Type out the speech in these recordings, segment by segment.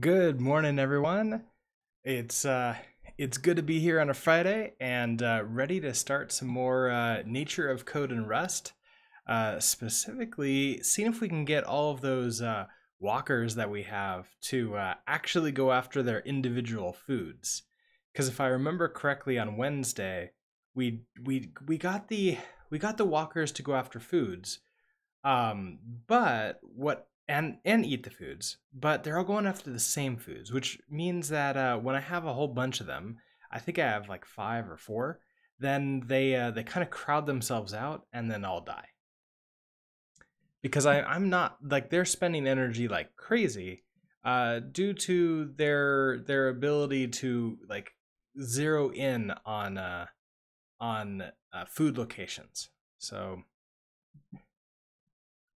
Good morning, everyone. It's uh, it's good to be here on a Friday and uh, ready to start some more uh, nature of code and Rust. Uh, specifically, seeing if we can get all of those uh, walkers that we have to uh, actually go after their individual foods. Because if I remember correctly, on Wednesday we we we got the we got the walkers to go after foods, um, but what and and eat the foods, but they're all going after the same foods, which means that uh, when I have a whole bunch of them, I think I have like five or four, then they uh, they kind of crowd themselves out and then all die. Because I, I'm not like they're spending energy like crazy uh, due to their their ability to like zero in on uh, on uh, food locations. So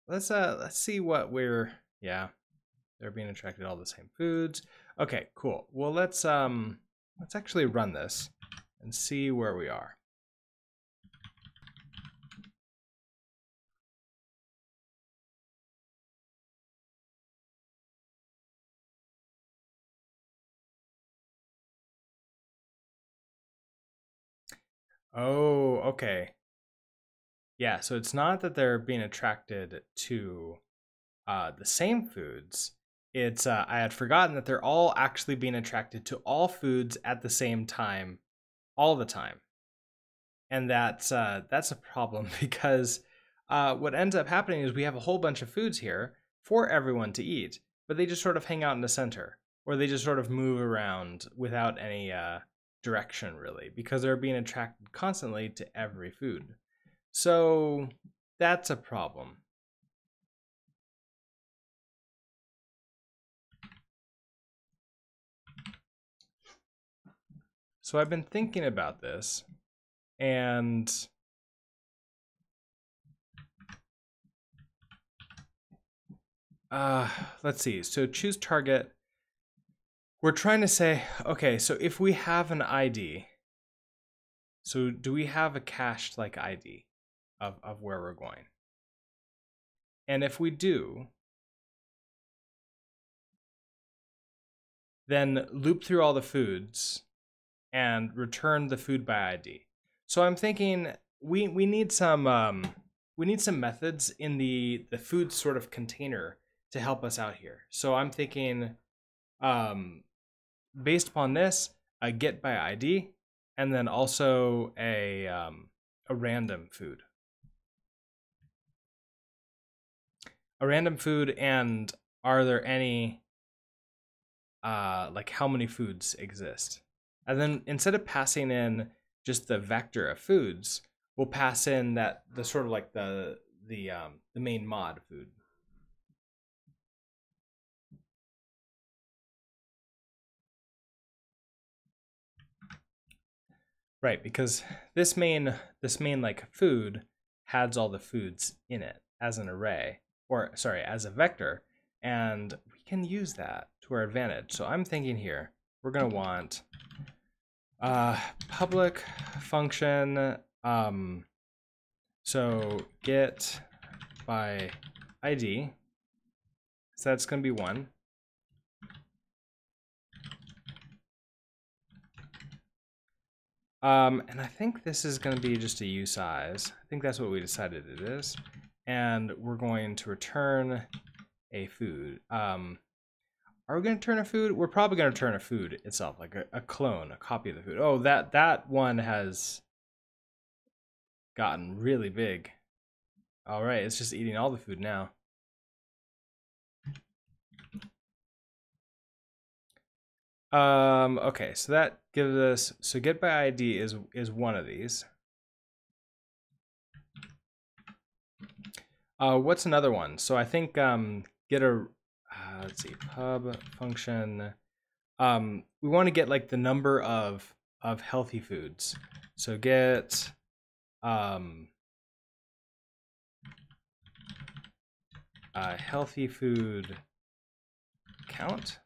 Let's uh let's see what we're yeah. They're being attracted to all the same foods. Okay, cool. Well, let's um let's actually run this and see where we are. Oh, okay. Yeah, so it's not that they're being attracted to uh, the same foods. It's uh, I had forgotten that they're all actually being attracted to all foods at the same time, all the time, and that's uh, that's a problem because uh, what ends up happening is we have a whole bunch of foods here for everyone to eat, but they just sort of hang out in the center or they just sort of move around without any uh, direction really because they're being attracted constantly to every food. So that's a problem. So I've been thinking about this and uh, let's see. So choose target. We're trying to say, okay, so if we have an ID, so do we have a cached like ID? of, of where we're going. And if we do, then loop through all the foods and return the food by ID. So I'm thinking we we need some um, we need some methods in the the food sort of container to help us out here. So I'm thinking um, based upon this, a get by ID and then also a um, a random food. a random food and are there any uh like how many foods exist and then instead of passing in just the vector of foods we'll pass in that the sort of like the the um the main mod food Right, because this main this main like food has all the foods in it as an array or sorry, as a vector, and we can use that to our advantage. So I'm thinking here, we're gonna mm-hmm. want uh, public function, um, so get by ID, so that's gonna be one. Um, and I think this is going to be just a u size. I think that's what we decided it is and we're going to return a food. Um, are we going to turn a food? We're probably going to turn a food itself, like a, a, clone, a copy of the food. Oh, that that one has gotten really big. All right, it's just eating all the food now. Um, okay, so that gives us, so get by ID is, is one of these. Uh, what's another one? So I think um, get a uh, let's see pub function. Um, we want to get like the number of of healthy foods. So get um, a healthy food count.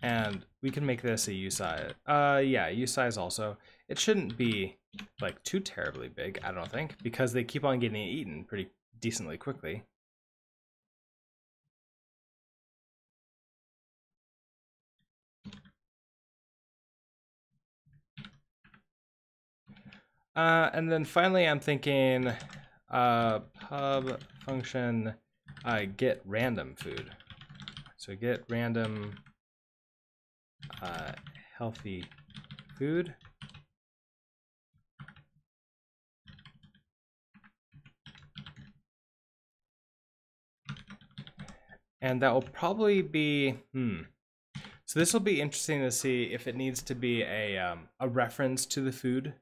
And we can make this a U size. Uh, yeah, U size also. It shouldn't be like too terribly big, I don't think, because they keep on getting eaten pretty decently quickly. Uh, and then finally, I'm thinking uh, pub function uh, get random food. So get random uh, healthy food. And that will probably be, hmm. So this will be interesting to see if it needs to be a, um, a reference to the food.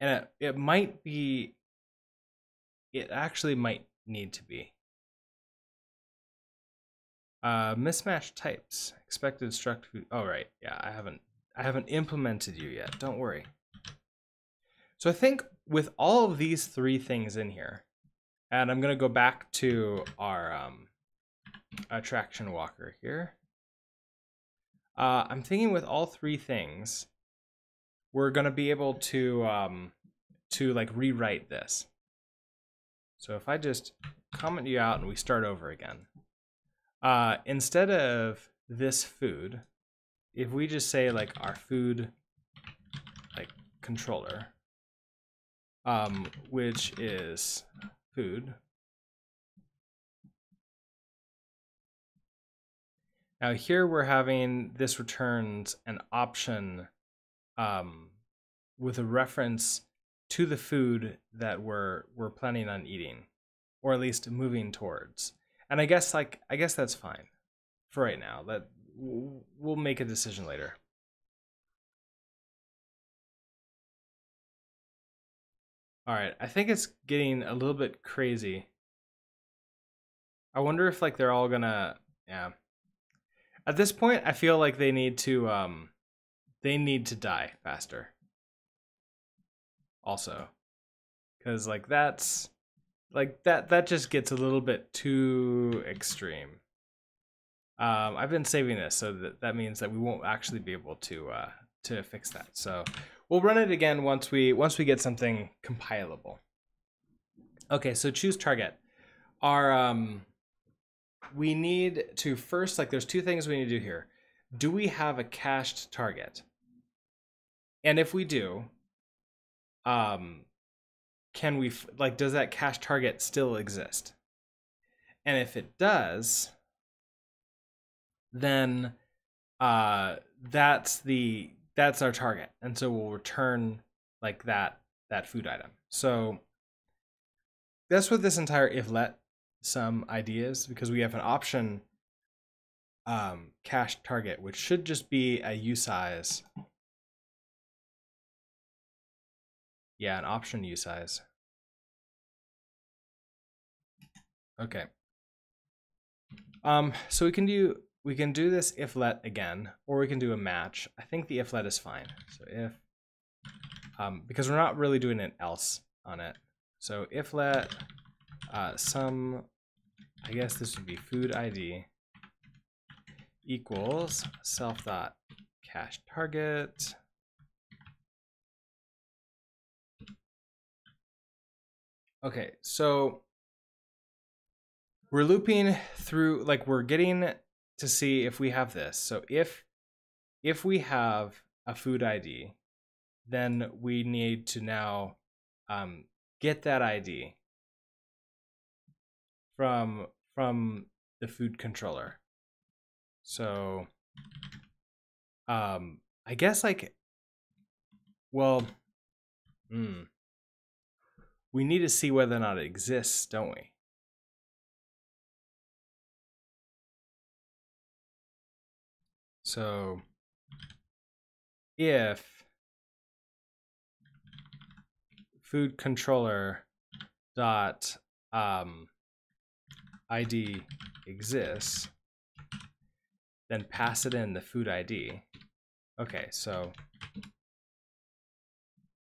And it, it might be, it actually might need to be. Uh, mismatch types. Expected struct. All oh, right. Yeah, I haven't. I haven't implemented you yet. Don't worry. So I think with all of these three things in here, and I'm gonna go back to our um, attraction walker here. Uh, I'm thinking with all three things, we're gonna be able to um, to like rewrite this. So if I just comment you out and we start over again uh, instead of this food, if we just say like our food like controller, um, which is food. Now here we're having this returns an option um, with a reference to the food that we're, we're planning on eating, or at least moving towards and I guess like I guess that's fine for right now. That we'll make a decision later. All right, I think it's getting a little bit crazy. I wonder if like they're all gonna yeah. At this point, I feel like they need to um they need to die faster. Also, cuz like that's like that that just gets a little bit too extreme. Um, I've been saving this, so that, that means that we won't actually be able to uh, to fix that. So we'll run it again once we once we get something compilable. Okay, so choose target. Our um, we need to first like there's two things we need to do here. Do we have a cached target? And if we do, um, can we like does that cache target still exist? And if it does, then uh, that's the that's our target, and so we'll return like that that food item. So that's what this entire if let some ideas because we have an option um, cache target, which should just be a u size Yeah, an option U size. Okay. Um, so we can do we can do this if let again, or we can do a match. I think the if let is fine. So if um, because we're not really doing an else on it. So if let uh, some, I guess this would be food ID equals self dot cache target Okay, so we're looping through like we're getting to see if we have this. So if if we have a food ID, then we need to now um, get that ID from from the food controller. So um I guess like well mm, we need to see whether or not it exists, don't we? So if food controller dot um, ID exists, then pass it in the food ID. Okay, so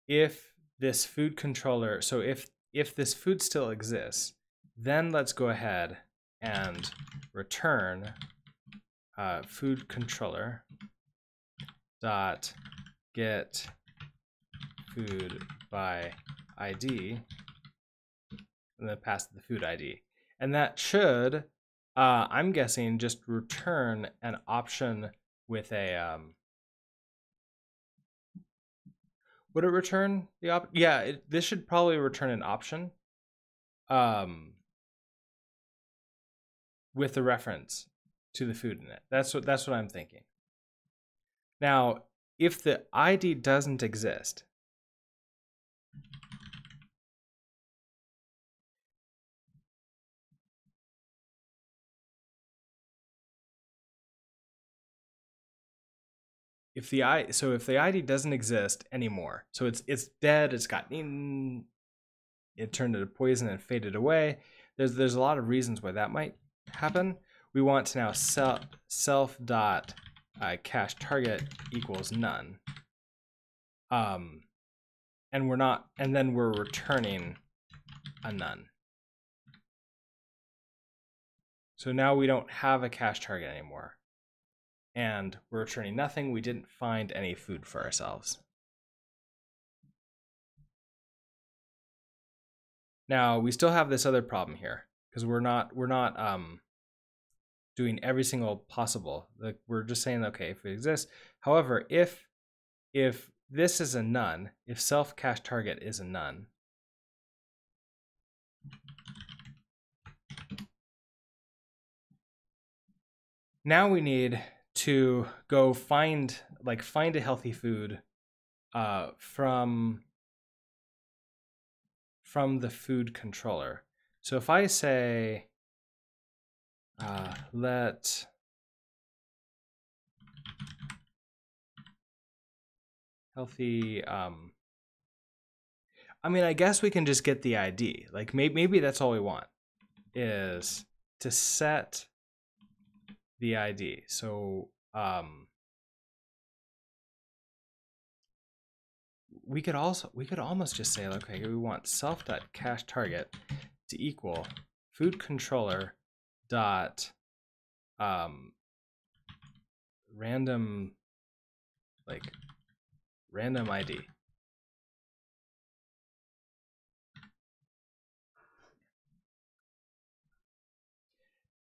if this food controller. So if, if this food still exists, then let's go ahead and return uh, food controller dot get food by ID and then pass the food ID. And that should, uh, I'm guessing, just return an option with a um, Would it return the op? Yeah, it, this should probably return an option. Um, with the reference to the food in it. That's what that's what I'm thinking. Now, if the ID doesn't exist, if the i so if the id doesn't exist anymore so it's it's dead it's got eaten it turned into poison and faded away there's there's a lot of reasons why that might happen we want to now self self dot uh, cache target equals none um and we're not and then we're returning a none so now we don't have a cache target anymore and we're returning nothing. We didn't find any food for ourselves. Now we still have this other problem here because we're not we're not um, doing every single possible. Like we're just saying, okay, if it exists. However, if if this is a none, if self cache target is a none, now we need to go find like find a healthy food uh, from from the food controller. So if I say uh, let healthy um I mean I guess we can just get the ID. Like maybe maybe that's all we want is to set the ID. So um, we could also we could almost just say okay we want self dot cache target to equal food controller dot um, random like random ID.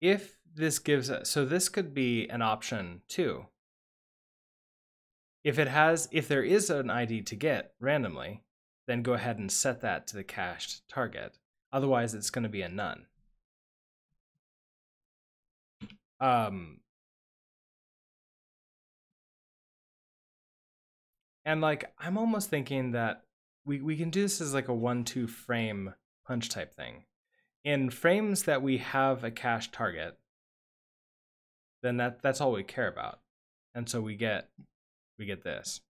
If this gives so this could be an option too. If it has if there is an ID to get randomly, then go ahead and set that to the cached target. Otherwise, it's going to be a none. Um, and like I'm almost thinking that we we can do this as like a one-two frame punch type thing. In frames that we have a cached target, then that that's all we care about. And so we get we get this.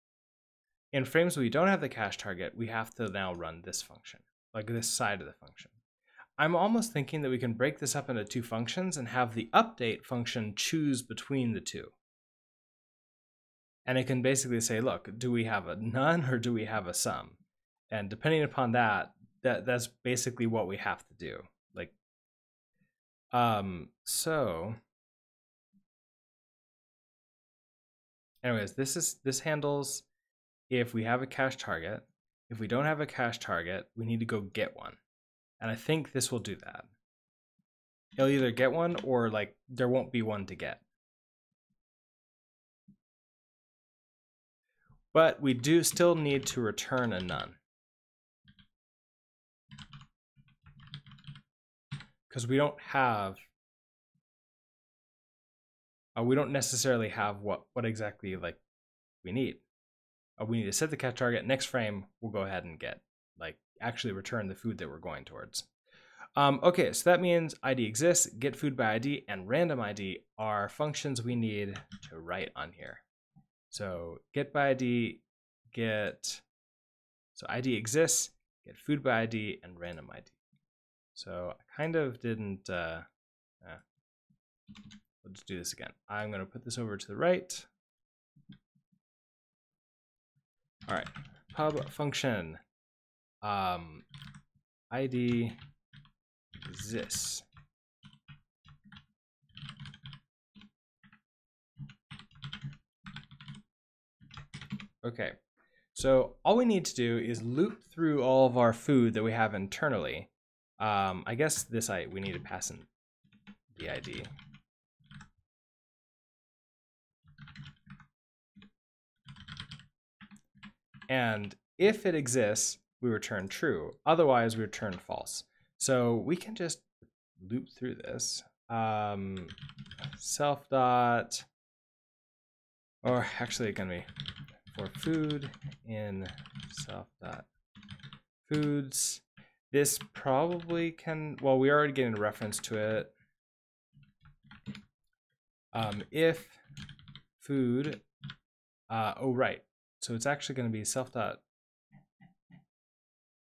In frames we don't have the cache target, we have to now run this function, like this side of the function. I'm almost thinking that we can break this up into two functions and have the update function choose between the two. And it can basically say, look, do we have a none or do we have a sum? And depending upon that, that that's basically what we have to do. Like, um, so anyways, this is this handles if we have a cache target. If we don't have a cache target, we need to go get one. And I think this will do that. It'll either get one or like there won't be one to get. But we do still need to return a none. Because we don't have uh, we don't necessarily have what what exactly like we need. Uh, we need to set the catch target. Next frame, we'll go ahead and get like actually return the food that we're going towards. Um, okay, so that means ID exists, get food by ID, and random ID are functions we need to write on here. So get by ID, get, so ID exists, get food by ID, and random ID. So I kind of didn't, uh, uh, let's do this again. I'm going to put this over to the right. All right, pub function um, id this. Okay, so all we need to do is loop through all of our food that we have internally. Um, I guess this I we need to pass in the ID. And if it exists, we return true. Otherwise, we return false. So we can just loop through this. Um, self dot, or actually, it's gonna be for food in self dot foods. This probably can, well, we already get a reference to it. Um, if food, uh, oh, right. So it's actually going to be self dot.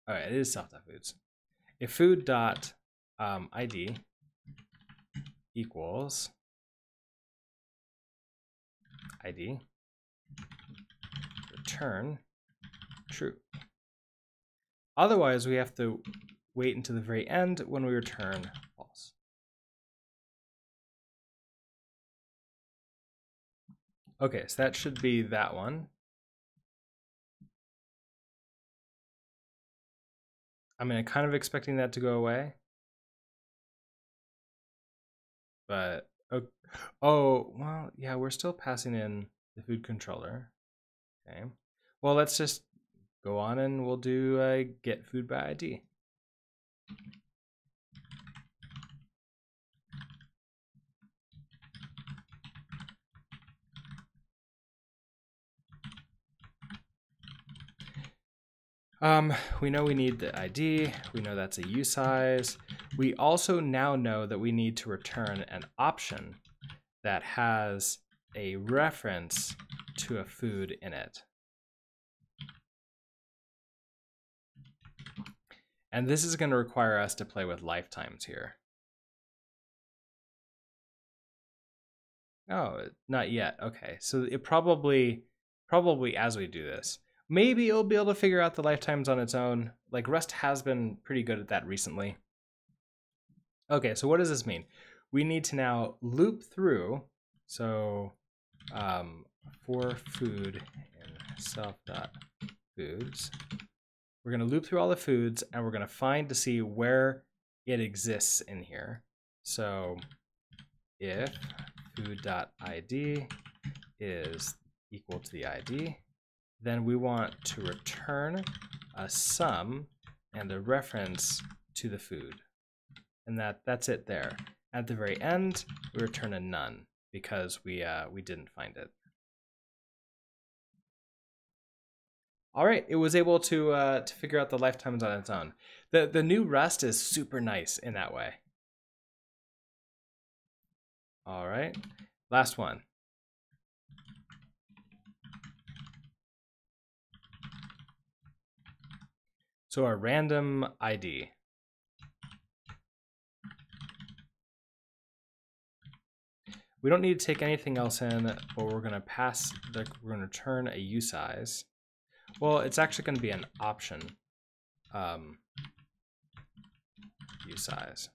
All right, it is self dot foods. If food dot um, ID equals ID return true. Otherwise, we have to wait until the very end when we return false. Okay, so that should be that one. I mean, I'm kind of expecting that to go away. But, okay. oh, well, yeah, we're still passing in the food controller. Okay. Well, let's just go on and we'll do a get food by ID. Um, we know we need the ID. We know that's a u size. We also now know that we need to return an option that has a reference to a food in it. And this is going to require us to play with lifetimes here. Oh, not yet. Okay. So it probably, probably as we do this, maybe it'll be able to figure out the lifetimes on its own. Like Rust has been pretty good at that recently. Okay, so what does this mean? We need to now loop through. So um, for food self dot foods, we're gonna loop through all the foods and we're gonna find to see where it exists in here. So if food.id is equal to the ID, then we want to return a sum and a reference to the food. And that, that's it there. At the very end, we return a none because we, uh, we didn't find it. All right, it was able to uh, to figure out the lifetimes on its own. The, the new Rust is super nice in that way. All right, last one. So our random ID. We don't need to take anything else in, but we're gonna pass the, we're gonna return a u size. Well, it's actually gonna be an option um, u size.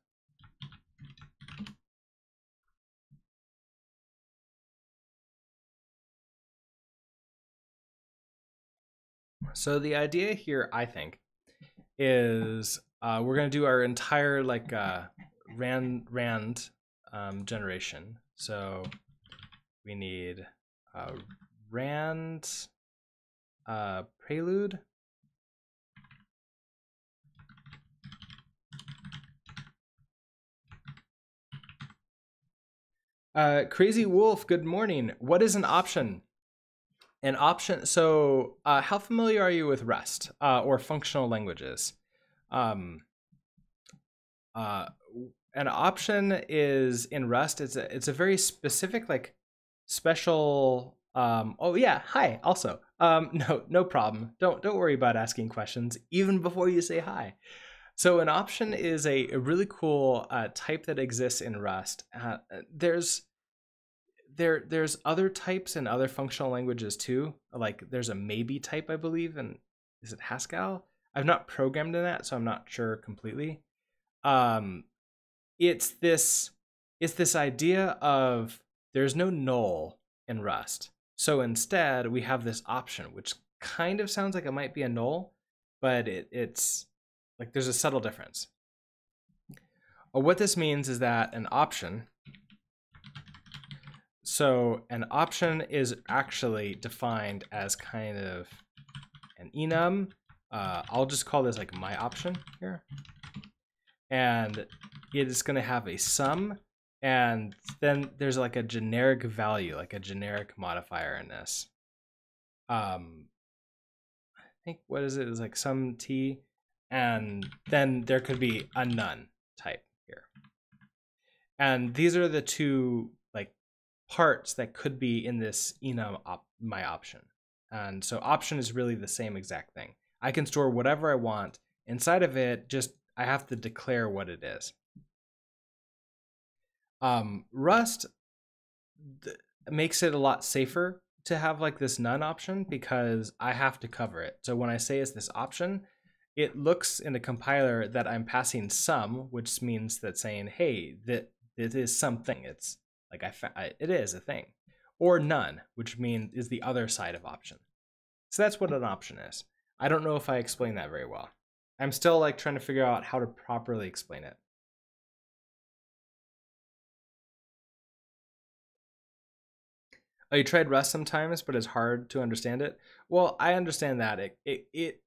So the idea here, I think, is uh, we're gonna do our entire like uh, rand rand um, generation. So we need a uh, rand uh, prelude. Uh, Crazy Wolf, good morning. What is an option? an option. So, uh, how familiar are you with REST uh, or functional languages? Um, uh, an option is in Rust. It's a, it's a very specific, like, special. Um, oh yeah, hi. Also, um, no, no problem. Don't don't worry about asking questions even before you say hi. So an option is a, a really cool uh, type that exists in Rust. Uh, there's there there's other types and other functional languages too. Like there's a maybe type, I believe, and is it Haskell? I've not programmed in that, so I'm not sure completely. Um, it's this it's this idea of there's no null in Rust. So instead, we have this option, which kind of sounds like it might be a null, but it, it's like there's a subtle difference. What this means is that an option so an option is actually defined as kind of an enum. Uh, I'll just call this like my option here. And it is going to have a sum. And then there's like a generic value, like a generic modifier in this. Um, I think what is it? It's like some t. And then there could be a none type here. And these are the two parts that could be in this enum op my option. And so option is really the same exact thing. I can store whatever I want inside of it, just I have to declare what it is. Um, Rust makes it a lot safer to have like this none option because I have to cover it. So when I say it's this option, it looks in the compiler that I'm passing some, which means that saying, hey, that it is something. It's like I, fa- I it is a thing, or none, which mean is the other side of option. So that's what an option is. I don't know if I explained that very well. I'm still like trying to figure out how to properly explain it. Oh, you tried Rust sometimes, but it's hard to understand it. Well, I understand that it it, it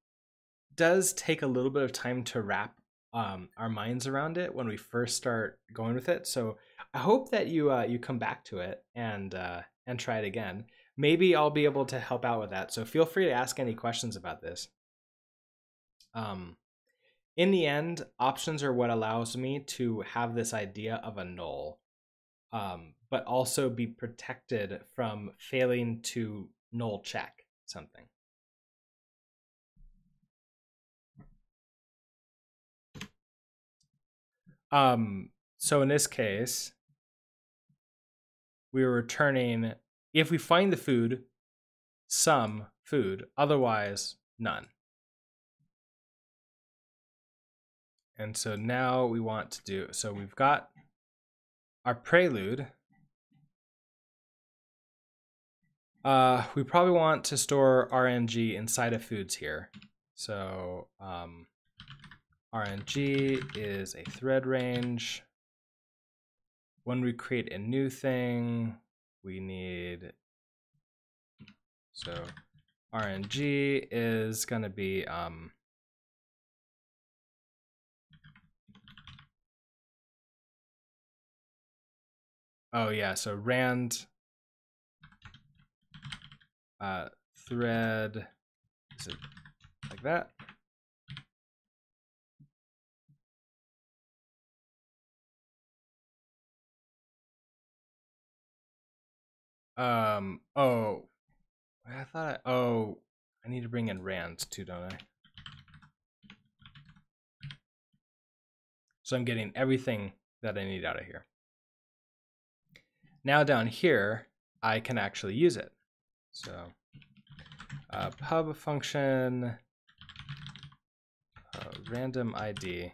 does take a little bit of time to wrap um, our minds around it when we first start going with it. So I hope that you uh, you come back to it and uh, and try it again. Maybe I'll be able to help out with that. So feel free to ask any questions about this. Um, in the end, options are what allows me to have this idea of a null, um, but also be protected from failing to null check something. Um, so in this case, we are returning, if we find the food, some food, otherwise none. And so now we want to do, so we've got our prelude. Uh, we probably want to store RNG inside of foods here. So um, RNG is a thread range when we create a new thing, we need, so RNG is going to be, um, oh yeah, so rand uh, thread, is it like that? Um. Oh, I thought. I, oh, I need to bring in rands too, don't I? So I'm getting everything that I need out of here. Now down here, I can actually use it. So uh, pub function uh, random ID.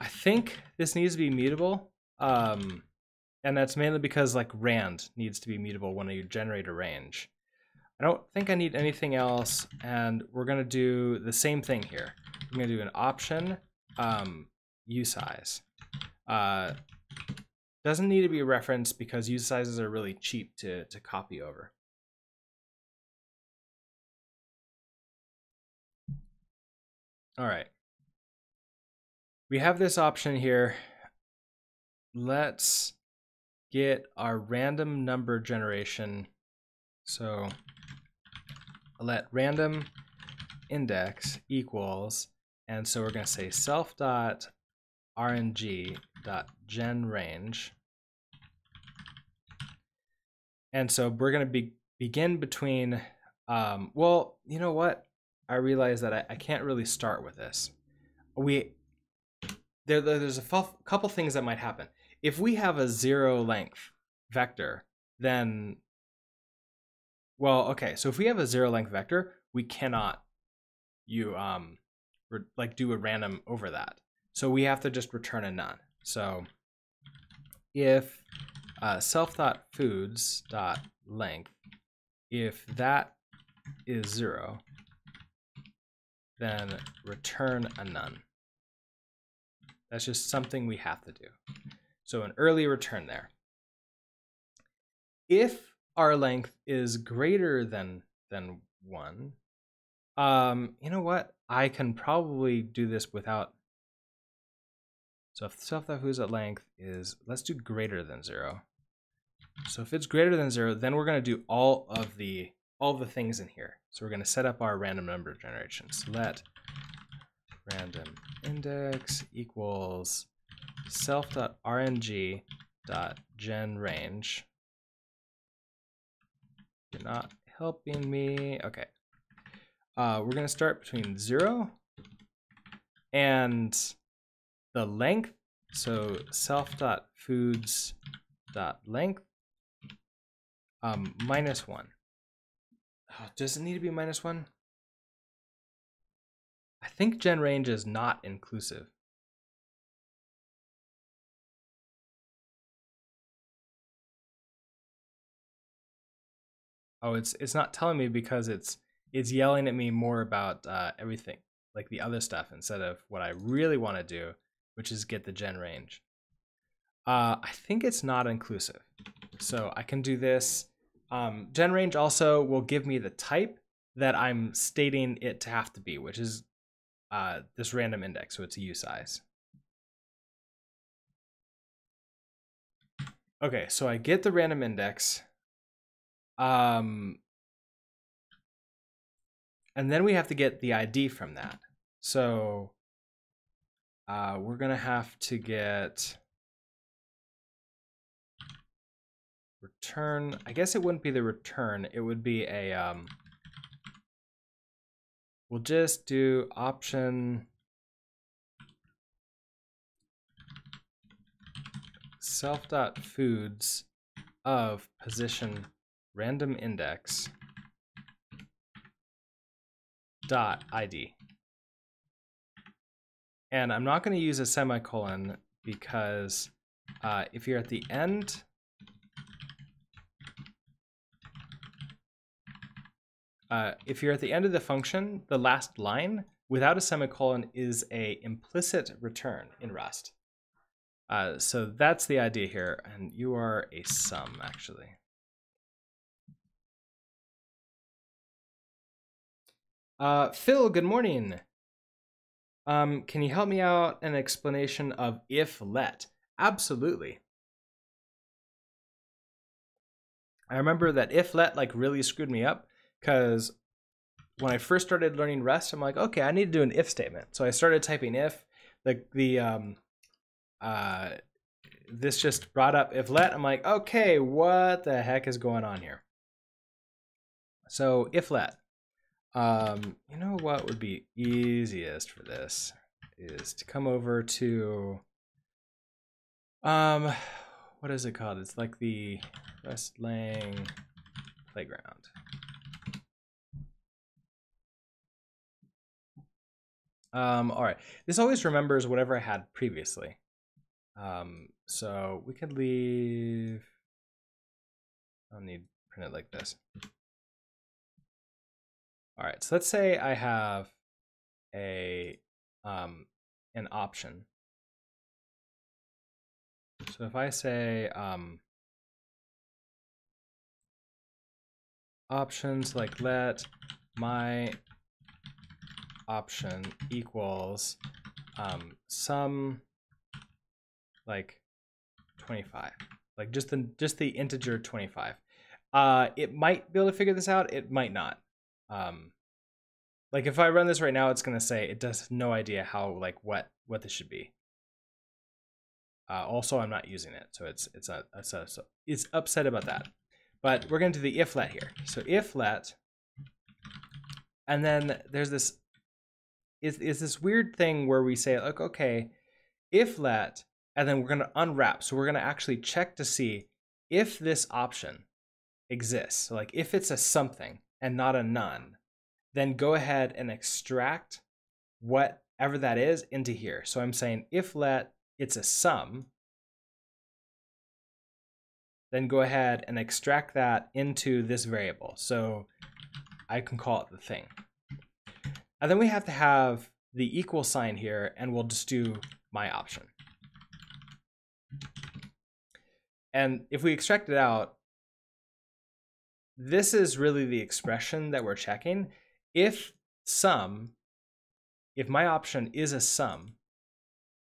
I think this needs to be mutable. Um, and that's mainly because like rand needs to be mutable when you generate a range. I don't think I need anything else, and we're gonna do the same thing here. I'm gonna do an option um, u size. Uh, doesn't need to be a reference because u sizes are really cheap to, to copy over. All right. We have this option here. Let's get our random number generation. So let random index equals, and so we're going to say self dot rng dot gen range. And so we're going to be, begin between, um, well, you know what? I realize that I, I can't really start with this. We there, there's a couple things that might happen if we have a zero length vector, then well, okay. So if we have a zero length vector, we cannot you um like do a random over that. So we have to just return a none. So if uh, self dot foods dot length, if that is zero, then return a none. That's just something we have to do. So an early return there. If our length is greater than than one, um, you know what? I can probably do this without. So if self Who's at length is, let's do greater than zero. So if it's greater than zero, then we're gonna do all of the all the things in here. So we're gonna set up our random number generation. So let random index equals self.rng.genrange. You're not helping me. Okay. Uh, we're going to start between 0 and the length. So self.foods.length um, minus 1. Oh, does it need to be minus 1? I think gen range is not inclusive. oh it's it's not telling me because it's it's yelling at me more about uh, everything like the other stuff instead of what I really want to do, which is get the gen range. Uh, I think it's not inclusive. So I can do this. Um, gen range also will give me the type that I'm stating it to have to be, which is uh, this random index, so it's a u size. Okay, so I get the random index. Um, and then we have to get the ID from that. So uh, we're going to have to get return. I guess it wouldn't be the return. It would be a, um, we'll just do option self dot foods of position random index dot id. And I'm not going to use a semicolon because uh, if you're at the end uh, if you're at the end of the function, the last line without a semicolon is a implicit return in Rust. Uh, so that's the idea here, and you are a sum actually. Uh, Phil, good morning. Um, can you help me out an explanation of if let? Absolutely. I remember that if let like really screwed me up because when I first started learning Rust, I'm like, okay, I need to do an if statement. So I started typing if. The the um, uh, this just brought up if let. I'm like, okay, what the heck is going on here? So if let. Um, you know what would be easiest for this is to come over to, um, what is it called? It's like the wrestling playground. Um, all right, this always remembers whatever I had previously. Um, so we could leave, I'll need print it like this. All right, so let's say I have a um, an option. So if I say um, options like let my option equals um, like 25, like just the just the integer 25. Uh, it might be able to figure this out. It might not. Um, like if I run this right now, it's gonna say it does no idea how like what what this should be. Uh, also, I'm not using it, so it's it's a, it's, so it's upset about that. But we're gonna do the if let here. So if let, and then there's this is is this weird thing where we say like okay, if let, and then we're gonna unwrap. So we're gonna actually check to see if this option exists. So like if it's a something, and not a none, then go ahead and extract whatever that is into here. So I'm saying if let, it's a sum, then go ahead and extract that into this variable. So I can call it the thing. And then we have to have the equal sign here, and we'll just do my option. And if we extract it out, this is really the expression that we're checking. If sum, if my option is a sum,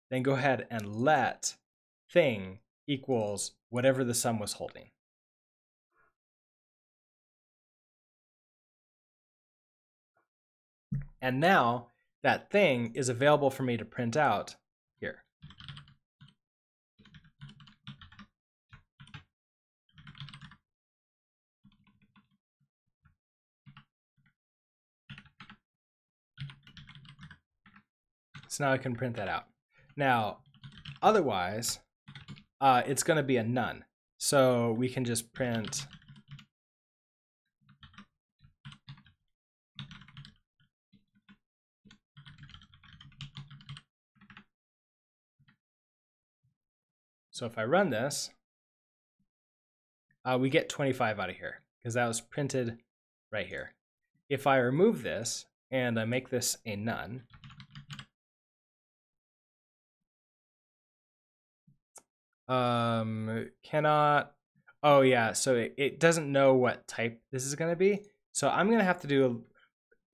then go ahead and let thing equals whatever the sum was holding. And now that thing is available for me to print out here. So now I can print that out. Now, otherwise, uh, it's going to be a none. So we can just print So if I run this, uh, we get 25 out of here because that was printed right here. If I remove this and I make this a none, um cannot oh yeah so it, it doesn't know what type this is going to be so i'm going to have to do a,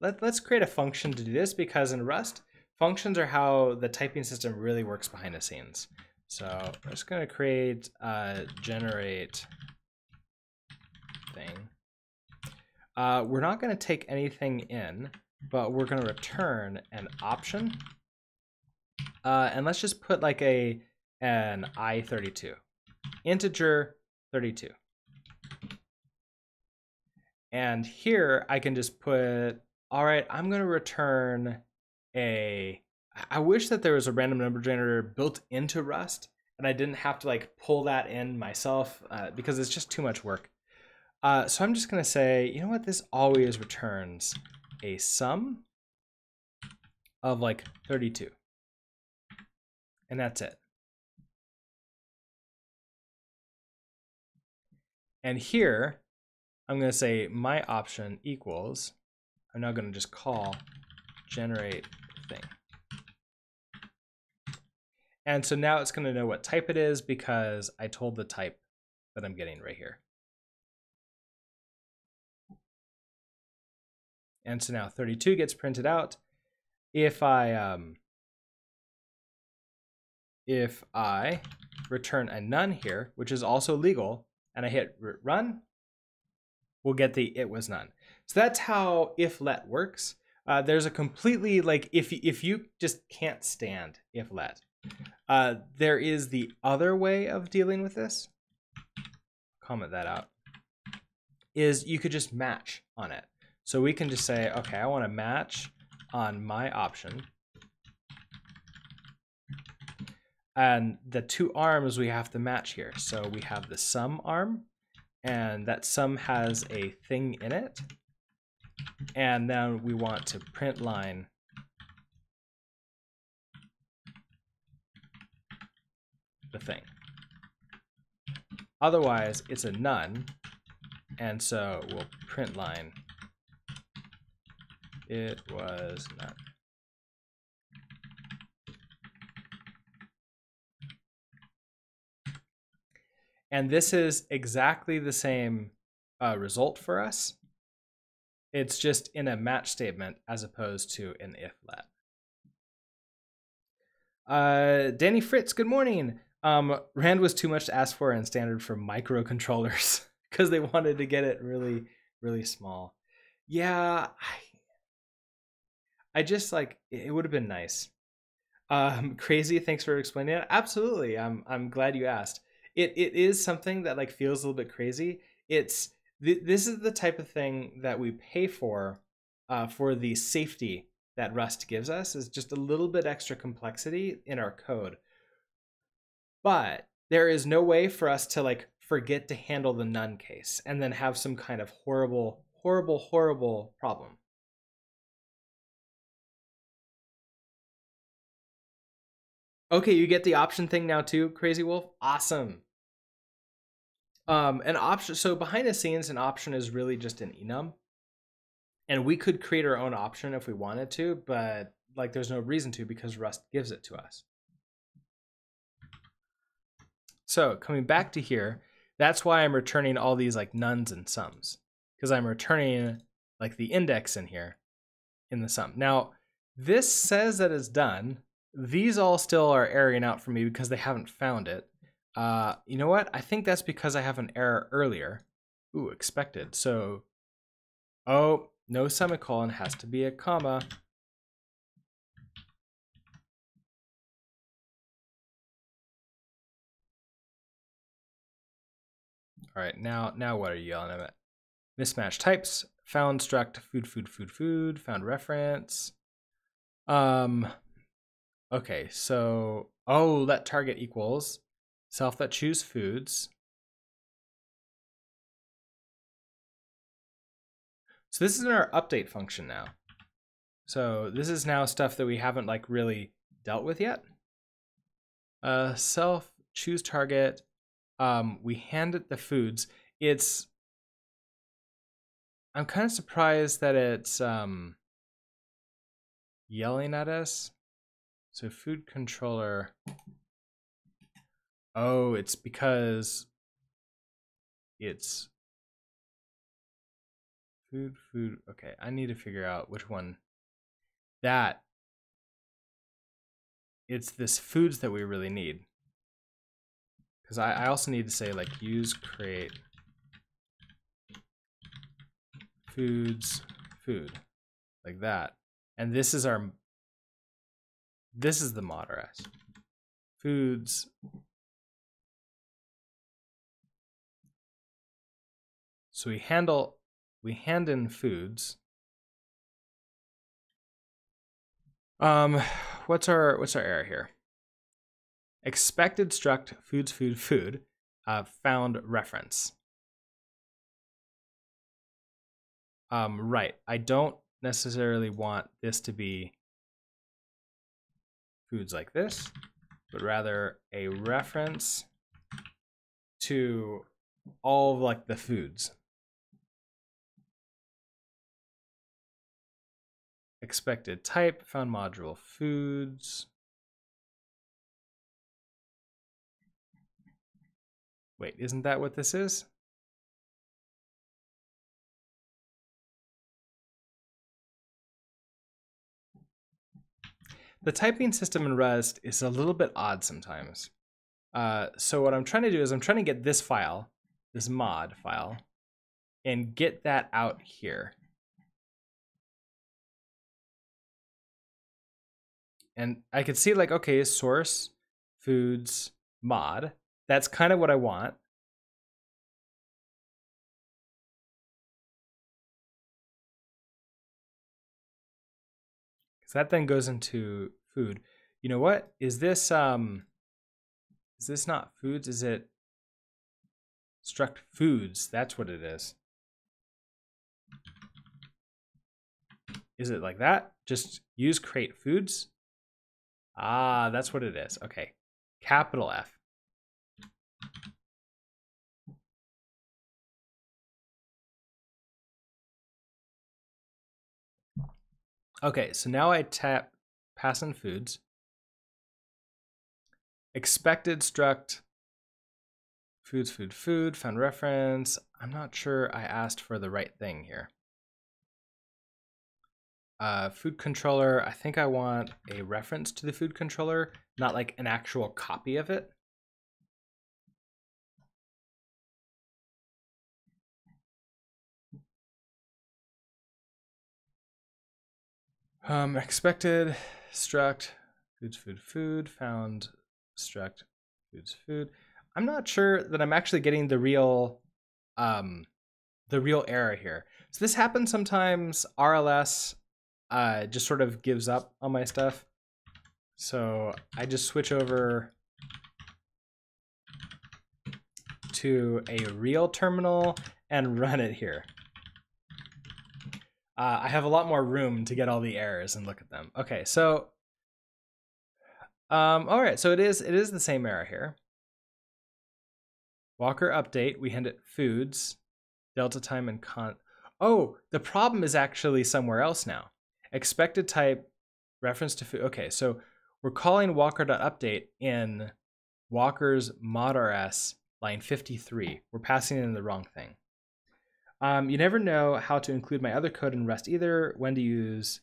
let, let's create a function to do this because in rust functions are how the typing system really works behind the scenes so i'm just going to create a generate thing uh, we're not going to take anything in but we're going to return an option uh, and let's just put like a an i32. Integer 32. And here I can just put, all right, I'm going to return a, I wish that there was a random number generator built into Rust and I didn't have to like pull that in myself uh, because it's just too much work. Uh, so I'm just going to say, you know what, this always returns a sum of like 32. And that's it. And here, I'm going to say my option equals, I'm now going to just call generate thing. And so now it's going to know what type it is because I told the type that I'm getting right here. And so now 32 gets printed out. If I um, if I return a none here, which is also legal and I hit run, we'll get the it was none. So that's how if let works. Uh, there's a completely like if if you just can't stand if let, uh, there is the other way of dealing with this. Comment that out. Is you could just match on it. So we can just say, okay, I want to match on my option And the two arms we have to match here. So we have the sum arm, and that sum has a thing in it. And then we want to print line the thing. Otherwise, it's a none. And so we'll print line. It was none. And this is exactly the same uh, result for us. It's just in a match statement as opposed to an if let. Uh, Danny Fritz, good morning. Um, Rand was too much to ask for in standard for microcontrollers because they wanted to get it really, really small. Yeah, I, I just like it would have been nice. Um, crazy. Thanks for explaining it. Absolutely. I'm I'm glad you asked it it is something that like feels a little bit crazy. It's th- this is the type of thing that we pay for uh, for the safety that Rust gives us is just a little bit extra complexity in our code. But there is no way for us to like forget to handle the none case and then have some kind of horrible, horrible, horrible problem. Okay, you get the option thing now too, Crazy Wolf. Awesome. Um, an option. So behind the scenes, an option is really just an enum, and we could create our own option if we wanted to, but like there's no reason to because Rust gives it to us. So coming back to here, that's why I'm returning all these like nuns and sums because I'm returning like the index in here in the sum. Now, this says that it's done. These all still are airing out for me because they haven't found it. Uh, you know what? I think that's because I have an error earlier. Ooh, expected. So, oh, no semicolon has to be a comma. All right, now now what are you yelling at? Mismatch types, found struct, food, food, food, food, found reference. Um, okay, so, oh, let target equals self that choose foods. So this is in our update function now. So this is now stuff that we haven't like really dealt with yet. Uh, self choose target. Um, we hand it the foods. It's I'm kind of surprised that it's um, yelling at us. So food controller Oh, it's because it's food, food. Okay, I need to figure out which one that it's this foods that we really need. Because I, I also need to say like use create foods food like that. And this is our this is the moderate foods So we handle we hand in foods. Um, what's our what's our error here? Expected struct foods food food uh, found reference. Um, right. I don't necessarily want this to be foods like this, but rather a reference to all of like the foods expected type, found module foods. Wait, isn't that what this is? The typing system in Rust is a little bit odd sometimes. Uh, so what I'm trying to do is I'm trying to get this file, this mod file, and get that out here. and I could see like, okay, source, foods, mod. That's kind of what I want. Because that then goes into food. You know what? Is this um is this not foods? Is it struct foods? That's what it is. Is it like that? Just use create foods? Ah, that's what it is. Okay. Capital F. Okay, so now I tap in Foods. Expected struct foods, food, food, found reference. I'm not sure I asked for the right thing here uh, food controller, I think I want a reference to the food controller, not like an actual copy of it. Um, expected struct foods food food found struct foods food. I'm not sure that I'm actually getting the real um, the real error here. So this happens sometimes. RLS uh, just sort of gives up on my stuff. So I just switch over to a real terminal and run it here. Uh, I have a lot more room to get all the errors and look at them. Okay, so um, all right, so it is it is the same error here. Walker update, we hand it foods, delta time and con. Oh, the problem is actually somewhere else now expected type reference to foo. Okay, so we're calling walker.update in walker's modrs line 53. We're passing in the wrong thing. Um, you never know how to include my other code in Rust either, when to use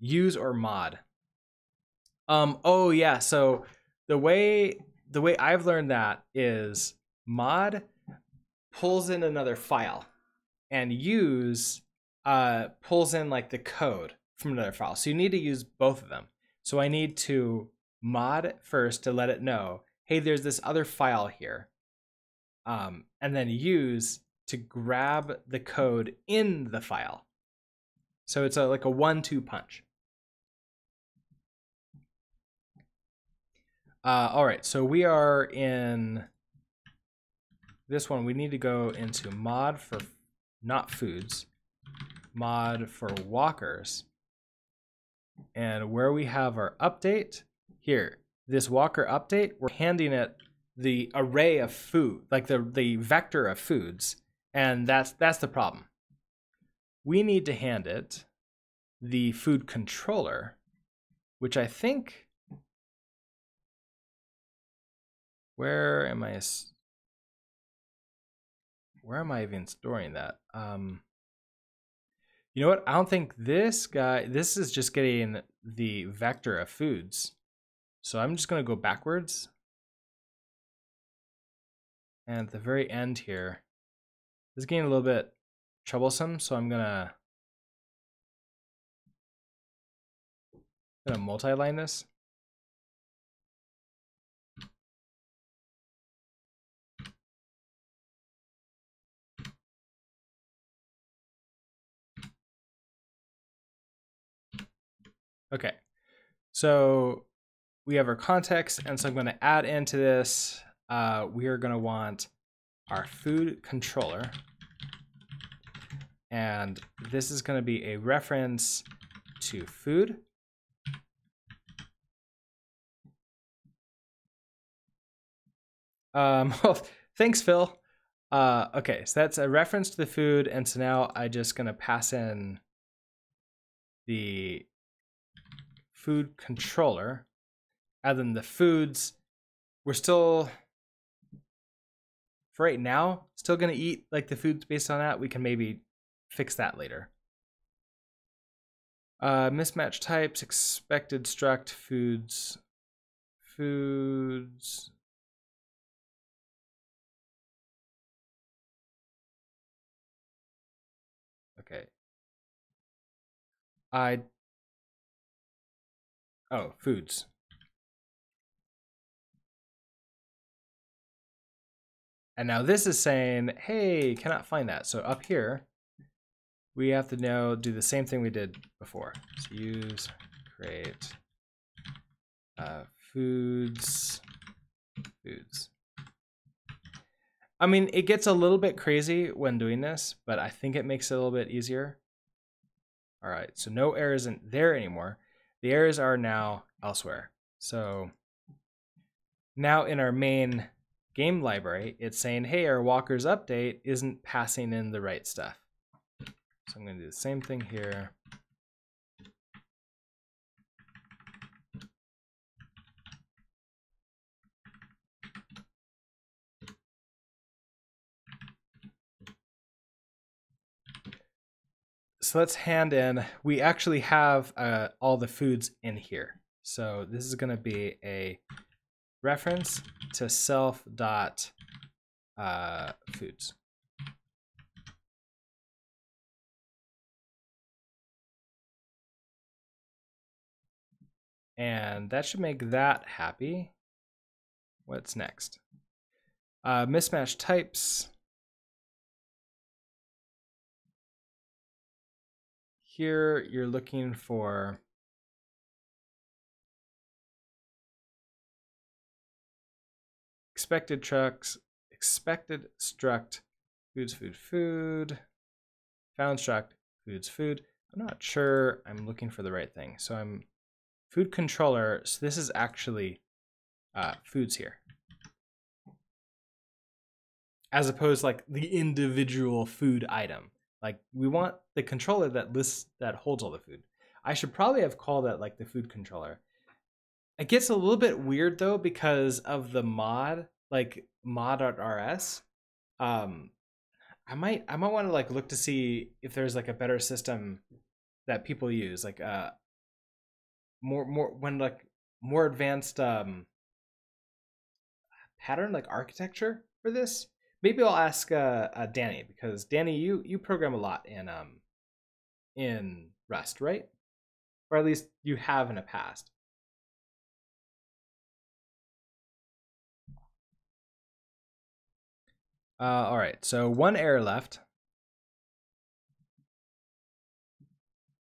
use or mod. Um, oh yeah, so the way the way I've learned that is mod pulls in another file and use uh, pulls in like the code from another file. So you need to use both of them. So I need to mod first to let it know, hey, there's this other file here. Um, and then use to grab the code in the file. So it's a, like a one-two punch. Uh, all right, so we are in this one. We need to go into mod for not foods, mod for walkers. And where we have our update, here, this walker update, we're handing it the array of food, like the, the vector of foods, and that's, that's the problem. We need to hand it the food controller, which I think, where am I, where am I even storing that? Um, you know what? I don't think this guy, this is just getting the vector of foods. So I'm just going to go backwards. And at the very end here, this is getting a little bit troublesome. So I'm going to, going to multi-line this. Okay, so we have our context, and so I'm going to add into this, uh, we are going to want our food controller. And this is going to be a reference to food. Um, thanks, Phil. Uh, okay, so that's a reference to the food. And so now I'm just going to pass in the food controller, and then the foods, we're still for right now still gonna eat like the foods based on that. We can maybe fix that later. Uh, mismatch types, expected struct, foods, foods. Okay. I Oh, foods. And now this is saying, hey, cannot find that. So up here, we have to now do the same thing we did before. So use create uh, foods, foods. I mean, it gets a little bit crazy when doing this, but I think it makes it a little bit easier. All right, so no error isn't there anymore. The errors are now elsewhere. So now in our main game library, it's saying, hey, our walkers update isn't passing in the right stuff. So I'm going to do the same thing here. so let's hand in, we actually have uh, all the foods in here. So this is gonna be a reference to self dot uh, foods. And that should make that happy. What's next? Uh, mismatch types. here you're looking for expected trucks, expected struct, foods, food, food, found struct, foods, food. I'm not sure I'm looking for the right thing. So I'm food controller. So this is actually uh, foods here. As opposed like the individual food item. Like we want the controller that lists that holds all the food. I should probably have called that like the food controller. It gets a little bit weird though because of the mod, like mod.rs. Um, I might I might want to like look to see if there's like a better system that people use, like uh, more more when like more advanced um pattern like architecture for this maybe I'll ask uh, uh, Danny because Danny, you you program a lot in um in Rust, right? Or at least you have in the past. Uh, all right, so one error left.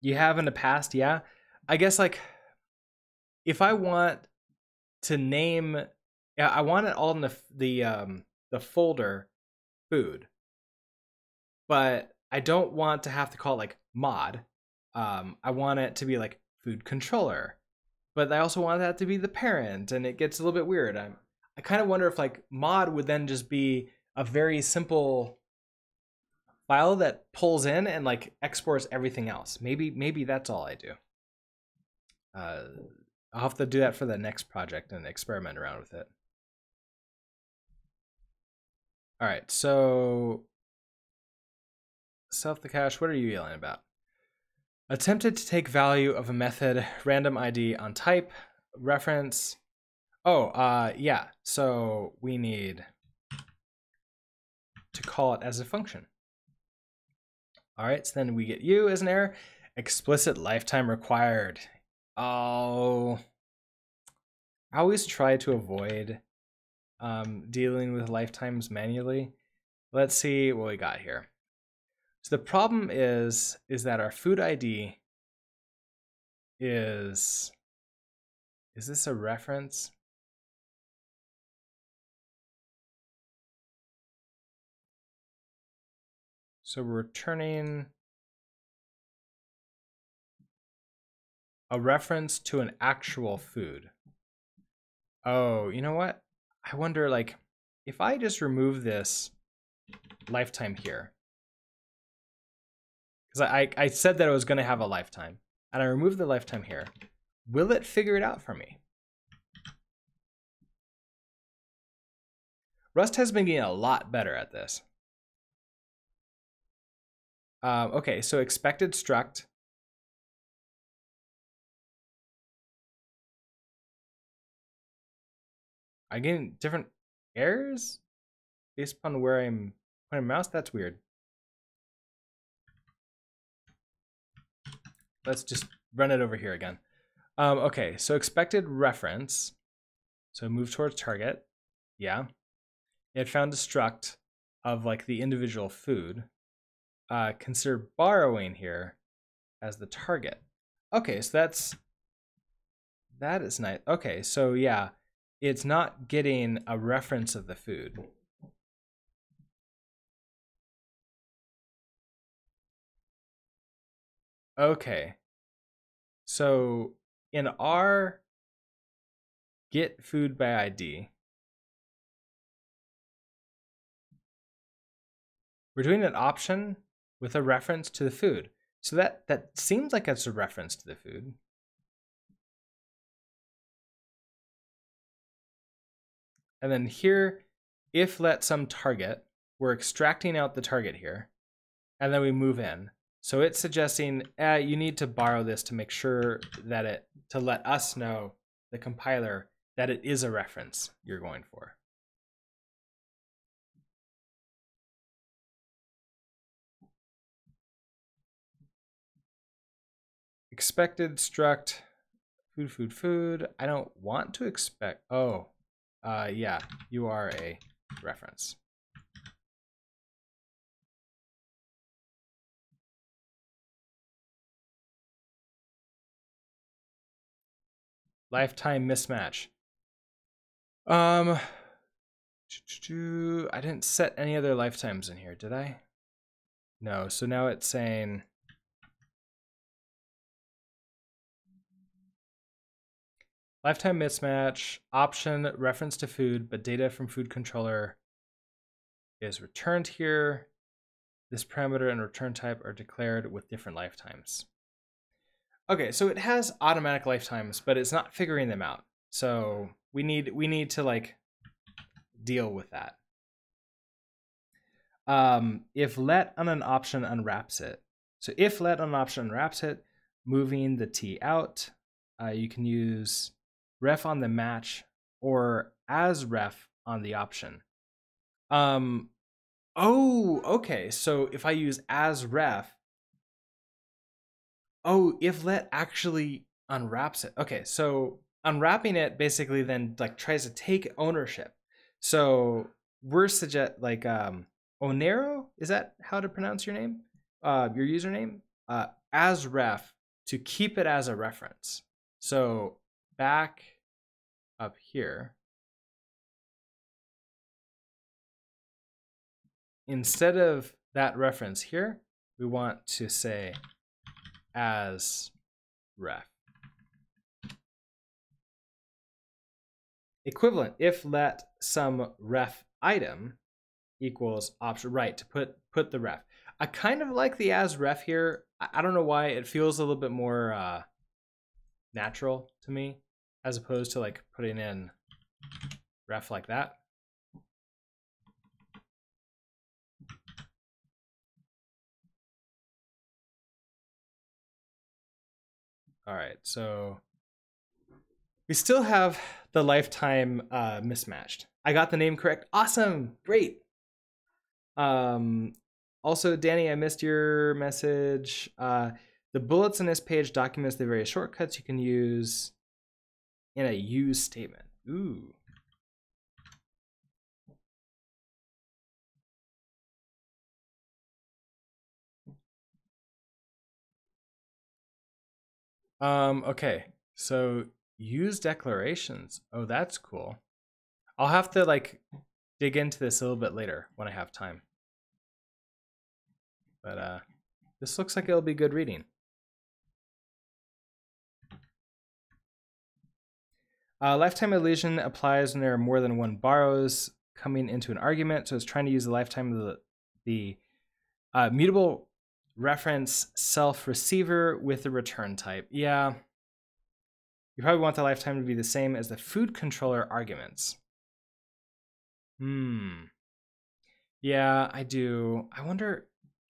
You have in the past, yeah. I guess like if I want to name, yeah, I want it all in the the um the folder food. But I don't want to have to call it like mod. Um, I want it to be like food controller. But I also want that to be the parent, and it gets a little bit weird. I'm, I kind of wonder if like mod would then just be a very simple file that pulls in and like exports everything else. Maybe maybe that's all I do. Uh, I'll have to do that for the next project and experiment around with it. All right, so self the cache. What are you yelling about? Attempted to take value of a method random ID on type reference. Oh, uh, yeah. So we need to call it as a function. All right, so then we get you as an error. Explicit lifetime required. Oh, I always try to avoid um, dealing with lifetimes manually. Let's see what we got here. So the problem is, is that our food ID is, is this a reference? So we're returning a reference to an actual food. Oh, you know what? I wonder like if I just remove this lifetime here, because I, I said that it was going to have a lifetime and I remove the lifetime here, will it figure it out for me? Rust has been getting a lot better at this. Uh, okay, so expected struct I get different errors based upon where I'm pointing my mouse. That's weird. Let's just run it over here again. Um, okay, so expected reference. So move towards target. Yeah. It found destruct of like the individual food. Uh, consider borrowing here as the target. Okay, so that's that is nice. Okay, so yeah, it's not getting a reference of the food. Okay. So in our get food by ID, we're doing an option with a reference to the food. So that, that seems like it's a reference to the food. And then here, if let some target, we're extracting out the target here, and then we move in. So it's suggesting eh, you need to borrow this to make sure that it, to let us know, the compiler, that it is a reference you're going for. Expected struct food, food, food. I don't want to expect, oh, uh, yeah, you are a reference. Lifetime mismatch. Um, I didn't set any other lifetimes in here, did I? No, so now it's saying Lifetime mismatch, option reference to food, but data from food controller is returned here. This parameter and return type are declared with different lifetimes. Okay, so it has automatic lifetimes, but it's not figuring them out. So we need we need to like deal with that. Um, if let on an option unwraps it. So if let on an option unwraps it, moving the T out, uh, you can use ref on the match, or as ref on the option. Um, oh, okay. So if I use as ref, oh, if let actually unwraps it. Okay, so unwrapping it basically then like tries to take ownership. So we're suggest like um Onero is that how to pronounce your name, uh, your username, uh, as ref to keep it as a reference. So back up here, instead of that reference here, we want to say as ref. Equivalent, if let some ref item equals option right to put put the ref. I kind of like the as ref here. I don't know why it feels a little bit more uh, natural to me as opposed to like putting in ref like that. All right, so we still have the lifetime uh, mismatched. I got the name correct. Awesome, great. Um, also, Danny, I missed your message. Uh, the bullets in this page documents the various shortcuts you can use in a use statement. Ooh. Um, okay, so use declarations. Oh, that's cool. I'll have to like dig into this a little bit later when I have time. But uh, this looks like it'll be good reading. Uh, lifetime illusion applies when there are more than one borrows coming into an argument. So it's trying to use the lifetime of the, the uh, mutable reference self receiver with the return type. Yeah. You probably want the lifetime to be the same as the food controller arguments. Hmm. Yeah, I do. I wonder,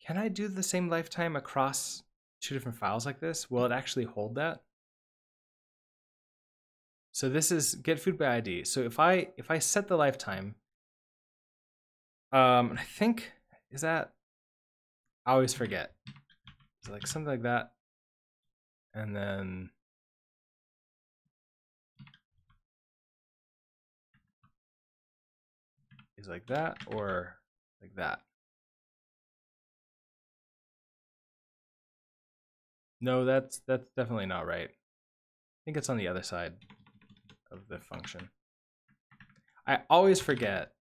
can I do the same lifetime across two different files like this? Will it actually hold that? So this is get food by ID. So if I if I set the lifetime, um, I think is that I always forget. It's like something like that, and then. is like that or like that. No, that's that's definitely not right. I think it's on the other side of the function. I always forget.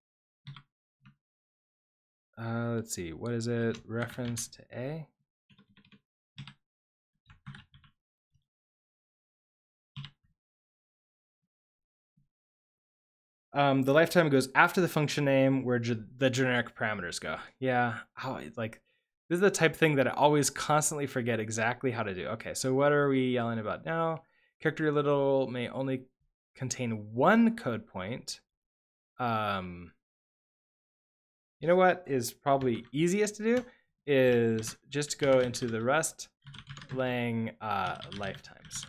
Uh, let's see, what is it? Reference to A? Um, the lifetime goes after the function name where ge the generic parameters go. Yeah, oh, like this is the type thing that I always constantly forget exactly how to do. Okay, so what are we yelling about now? Character little may only contain one code point. Um, you know what is probably easiest to do is just go into the Rust lang uh, lifetimes.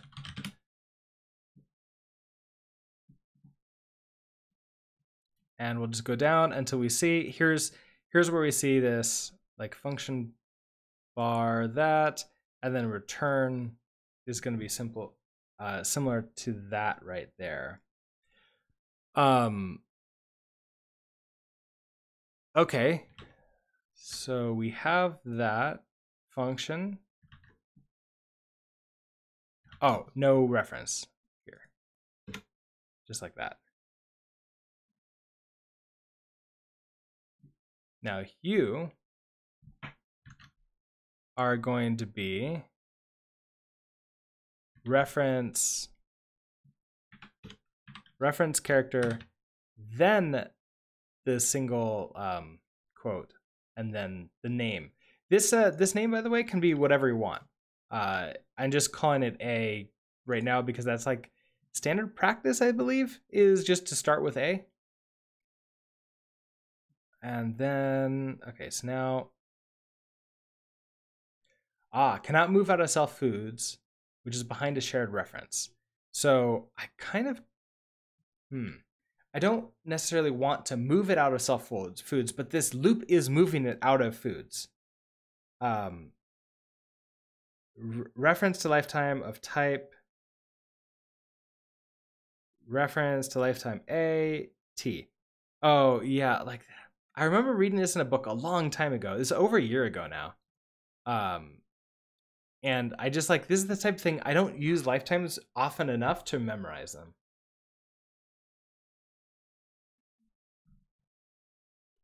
And we'll just go down until we see, here's, here's where we see this like function bar that, and then return is gonna be simple uh, similar to that right there. Um, okay, so we have that function. Oh, no reference here, just like that. Now you are going to be reference reference character, then the single um, quote, and then the name. This uh, this name, by the way, can be whatever you want. Uh, I'm just calling it A right now because that's like standard practice, I believe, is just to start with A. And then, okay, so now, ah, cannot move out of self foods which is behind a shared reference. So I kind of, hmm, I don't necessarily want to move it out of self foods, but this loop is moving it out of foods. Um, reference to lifetime of type, reference to lifetime A, T. Oh, yeah, like I remember reading this in a book a long time ago. This over a year ago now. Um, and I just like this is the type of thing I don't use lifetimes often enough to memorize them.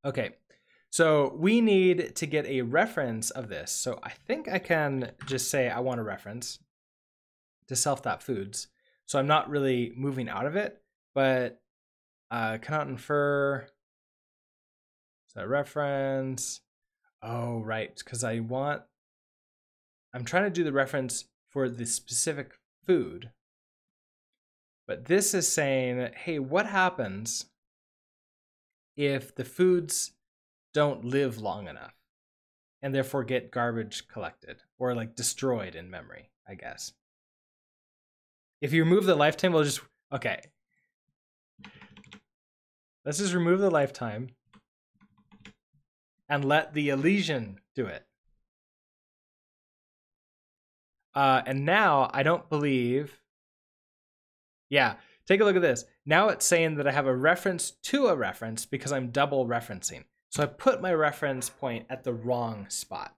Okay, so we need to get a reference of this. So I think I can just say I want a reference to self.foods. So I'm not really moving out of it, but uh, cannot infer. Is that reference. Oh, right, because I want I'm trying to do the reference for the specific food. But this is saying, hey, what happens if the foods don't live long enough and therefore get garbage collected or like destroyed in memory, I guess. If you remove the lifetime, we'll just, okay. Let's just remove the lifetime and let the Elysian do it. Uh, and now I don't believe. Yeah, take a look at this. Now it's saying that I have a reference to a reference because I'm double referencing. So I put my reference point at the wrong spot.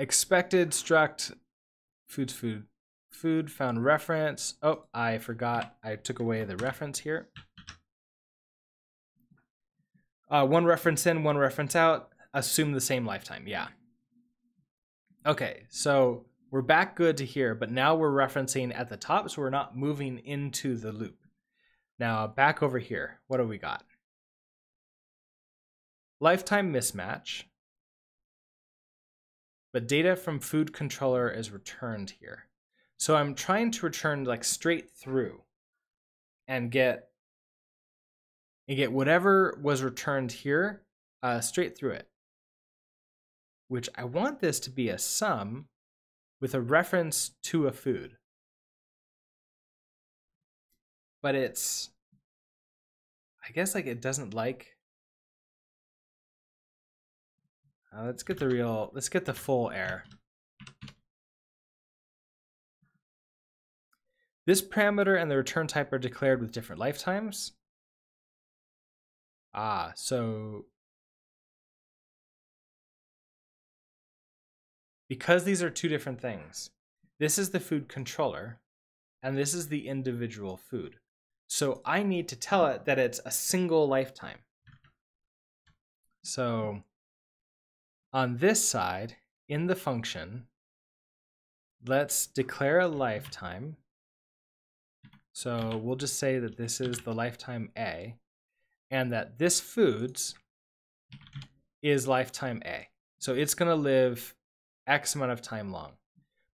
Expected struct food food food found reference. Oh, I forgot I took away the reference here. Uh, one reference in, one reference out, assume the same lifetime. Yeah. Okay, so we're back good to here, but now we're referencing at the top, so we're not moving into the loop. Now back over here, what do we got? Lifetime mismatch, but data from food controller is returned here. So I'm trying to return like straight through and get and get whatever was returned here uh, straight through it, which I want this to be a sum with a reference to a food. But it's, I guess like it doesn't like, uh, let's get the real, let's get the full error. This parameter and the return type are declared with different lifetimes. Ah, so because these are two different things, this is the food controller and this is the individual food. So I need to tell it that it's a single lifetime. So on this side, in the function, let's declare a lifetime. So we'll just say that this is the lifetime A and that this foods is lifetime A. So it's going to live X amount of time long.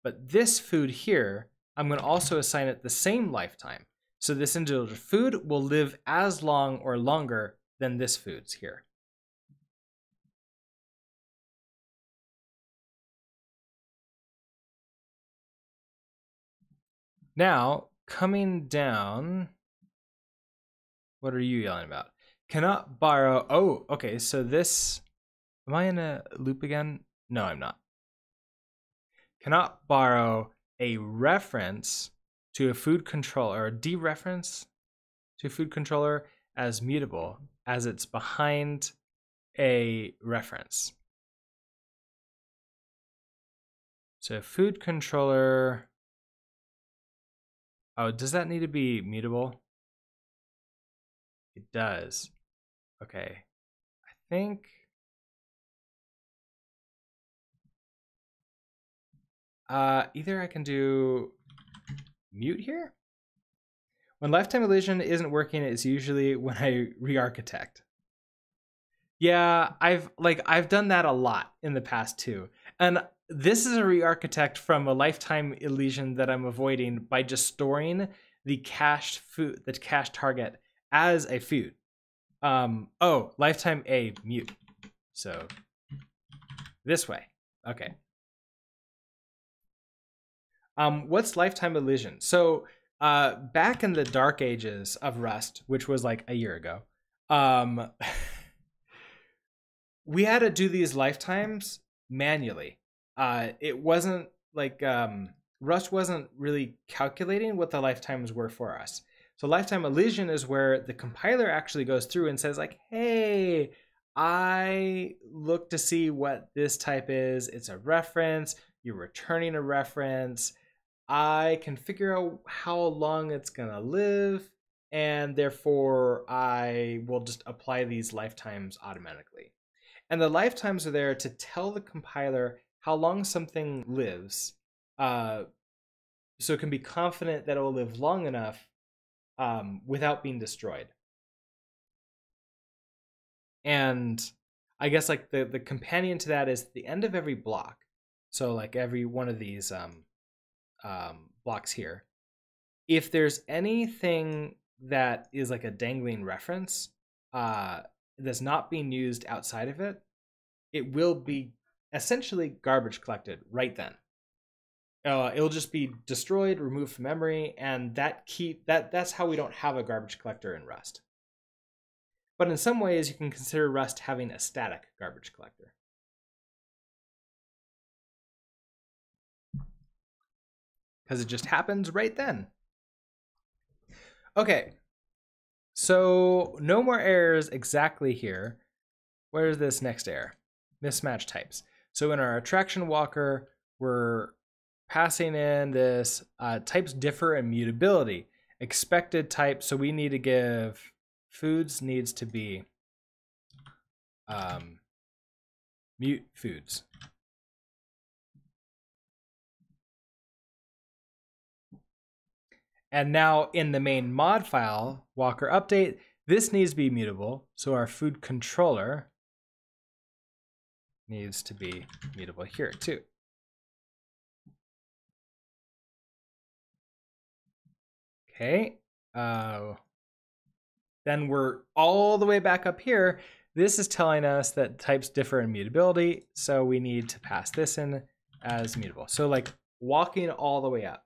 But this food here, I'm going to also assign it the same lifetime. So this individual food will live as long or longer than this food's here. Now, coming down, what are you yelling about? Cannot borrow. Oh, okay. So this. Am I in a loop again? No, I'm not. Cannot borrow a reference to a food controller or a dereference to a food controller as mutable as it's behind a reference. So food controller. Oh, does that need to be mutable? It does. Okay. I think. Uh, either I can do mute here. When lifetime illusion isn't working, it's usually when I re-architect. Yeah, I've like I've done that a lot in the past too. And this is a re-architect from a lifetime illusion that I'm avoiding by just storing the cached food the cached target as a food. Um, oh, lifetime A mute. So this way. Okay. Um, what's lifetime elision? So uh, back in the dark ages of Rust, which was like a year ago, um, we had to do these lifetimes manually. Uh, it wasn't like um, Rust wasn't really calculating what the lifetimes were for us. So lifetime elision is where the compiler actually goes through and says like, hey, I look to see what this type is. It's a reference. You're returning a reference. I can figure out how long it's going to live. And therefore, I will just apply these lifetimes automatically. And the lifetimes are there to tell the compiler how long something lives. Uh, so it can be confident that it will live long enough um, without being destroyed. And I guess like the the companion to that is the end of every block. So like every one of these um, um, blocks here, if there's anything that is like a dangling reference uh, that's not being used outside of it, it will be essentially garbage collected right then uh, it'll just be destroyed, removed from memory, and that key. that that's how we don't have a garbage collector in Rust. But in some ways, you can consider Rust having a static garbage collector. Because it just happens right then. Okay, so no more errors exactly here. Where's this next error? Mismatch types. So in our attraction walker, we're passing in this uh, types differ in mutability. Expected type, so we need to give foods needs to be um, mute foods. And now in the main mod file, Walker update, this needs to be mutable. So our food controller needs to be mutable here too. Okay. Uh, then we're all the way back up here. This is telling us that types differ in mutability, so we need to pass this in as mutable. So like walking all the way up.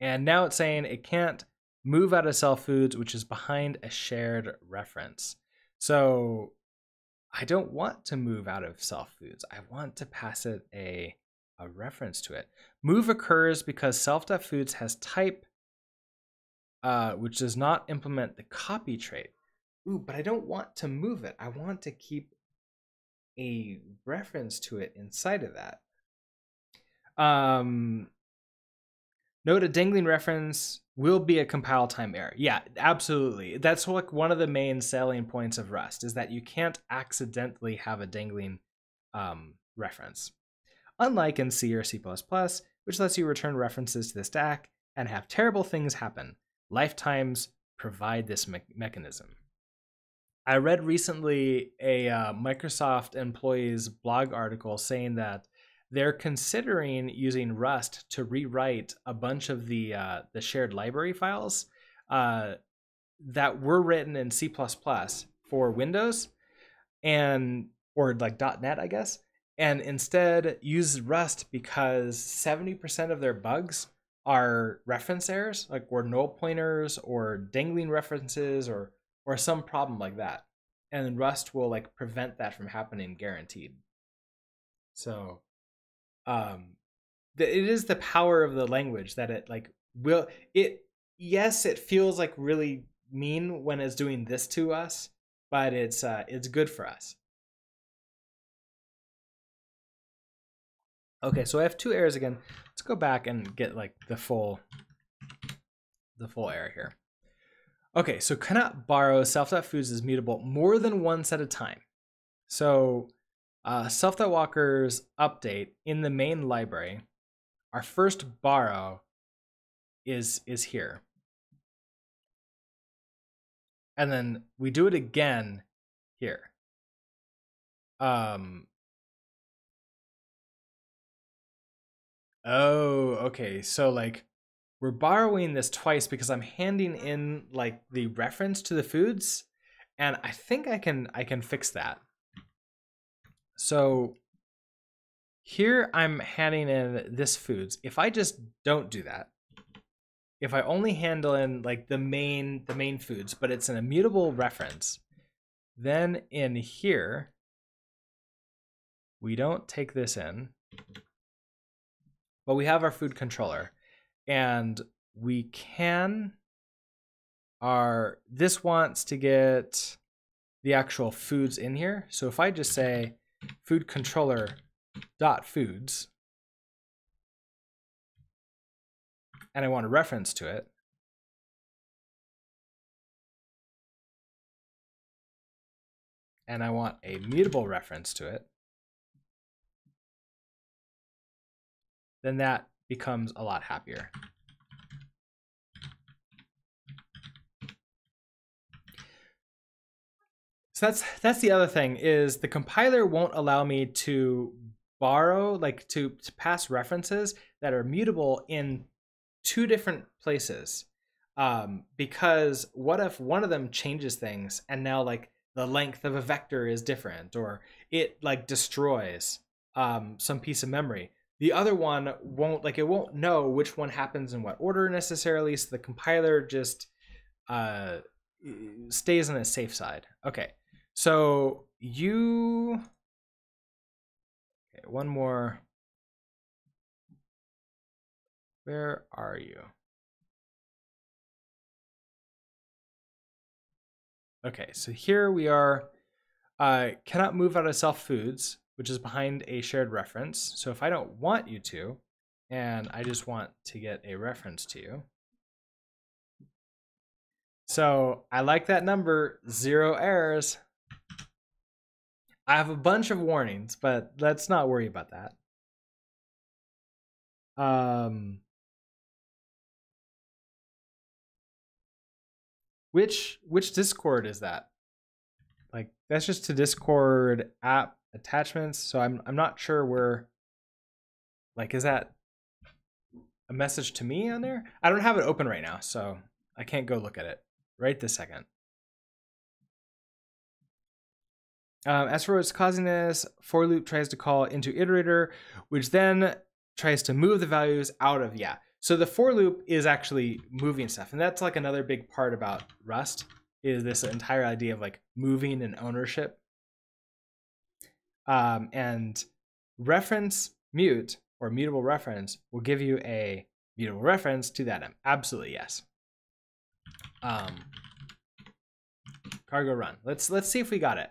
And now it's saying it can't move out of self foods, which is behind a shared reference. So I don't want to move out of self foods. I want to pass it a a reference to it. Move occurs because self.foods has type, uh, which does not implement the copy trait. Ooh, but I don't want to move it. I want to keep a reference to it inside of that. Um, note a dangling reference will be a compile time error. Yeah, absolutely. That's like one of the main selling points of Rust is that you can't accidentally have a dangling um, reference unlike in C or C++, which lets you return references to the stack and have terrible things happen. Lifetimes provide this me- mechanism. I read recently a uh, Microsoft employee's blog article saying that they're considering using Rust to rewrite a bunch of the uh, the shared library files uh, that were written in C++ for Windows and or like .NET, I guess and instead use Rust because 70% of their bugs are reference errors, like or null pointers or dangling references or or some problem like that. And Rust will like prevent that from happening guaranteed. So um the, it is the power of the language that it like will it yes, it feels like really mean when it's doing this to us, but it's uh it's good for us Okay, so I have two errors again. Let's go back and get like the full, the full error here. Okay, so cannot borrow self.foods is mutable more than once at a time. So uh, self.walkers update in the main library, our first borrow is is here. And then we do it again here. Um, Oh, okay. So like we're borrowing this twice because I'm handing in like the reference to the foods and I think I can I can fix that. So here I'm handing in this foods. If I just don't do that, if I only handle in like the main the main foods, but it's an immutable reference, then in here we don't take this in but we have our food controller and we can our this wants to get the actual foods in here. So if I just say food controller dot foods and I want a reference to it, and I want a mutable reference to it, then that becomes a lot happier. So that's that's the other thing is the compiler won't allow me to borrow like to, to pass references that are mutable in two different places um, because what if one of them changes things and now like the length of a vector is different or it like destroys um, some piece of memory the other one won't like it won't know which one happens in what order necessarily, so the compiler just uh, stays on the safe side. Okay, so you okay, one more. Where are you? Okay, so here we are. Uh, cannot move out of self foods which is behind a shared reference. So if I don't want you to, and I just want to get a reference to you. So I like that number, zero errors. I have a bunch of warnings, but let's not worry about that. Um, which which Discord is that? Like that's just to Discord app attachments. So I'm I'm not sure where like is that a message to me on there? I don't have it open right now, so I can't go look at it right this second. Um, as for what's causing this, for loop tries to call into iterator, which then tries to move the values out of yeah. So the for loop is actually moving stuff, and that's like another big part about Rust is this entire idea of like moving and ownership. Um, and reference mute or mutable reference will give you a mutable reference to that M. Absolutely yes. Um, cargo run. Let's let's see if we got it.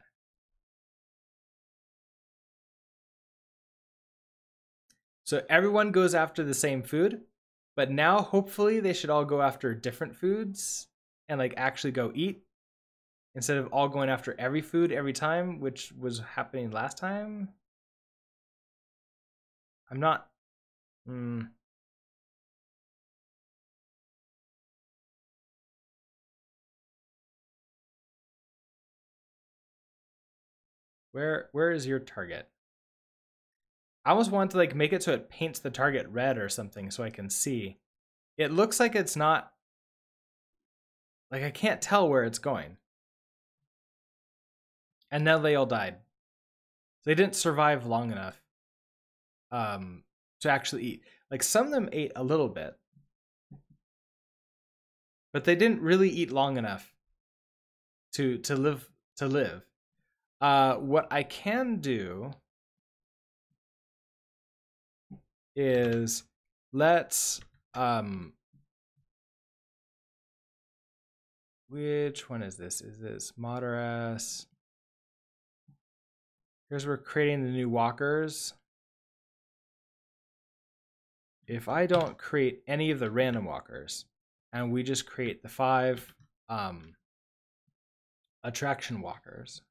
So everyone goes after the same food, but now hopefully they should all go after different foods and like actually go eat instead of all going after every food every time, which was happening last time. I'm not. Hmm. Where where is your target? I almost want to like make it so it paints the target red or something so I can see. It looks like it's not like I can't tell where it's going and now they all died. They didn't survive long enough um, to actually eat. Like some of them ate a little bit, but they didn't really eat long enough to to live to live. Uh, what I can do is let's um which one is this? Is this Moderas? Here's where we're creating the new walkers. If I don't create any of the random walkers and we just create the five um, attraction walkers,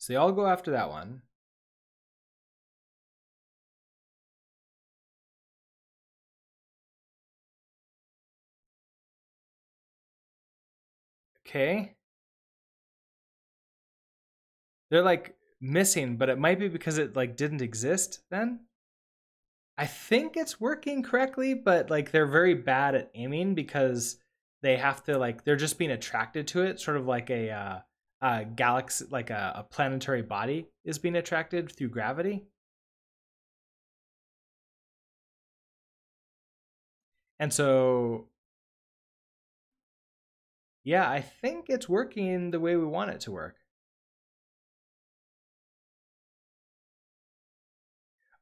So they all go after that one. okay. They're like missing, but it might be because it like didn't exist then. I think it's working correctly, but like they're very bad at aiming because they have to like they're just being attracted to it, sort of like a uh, a galaxy, like a, a planetary body is being attracted through gravity. And so yeah, I think it's working the way we want it to work.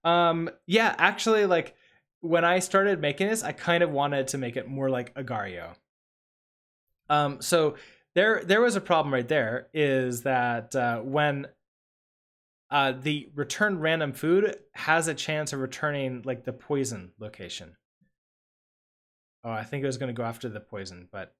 Um, yeah, actually, like when I started making this, I kind of wanted to make it more like Agario. Um, so there, there was a problem right there. Is that uh, when uh, the return random food has a chance of returning like the poison location. Oh, I think it was going to go after the poison, but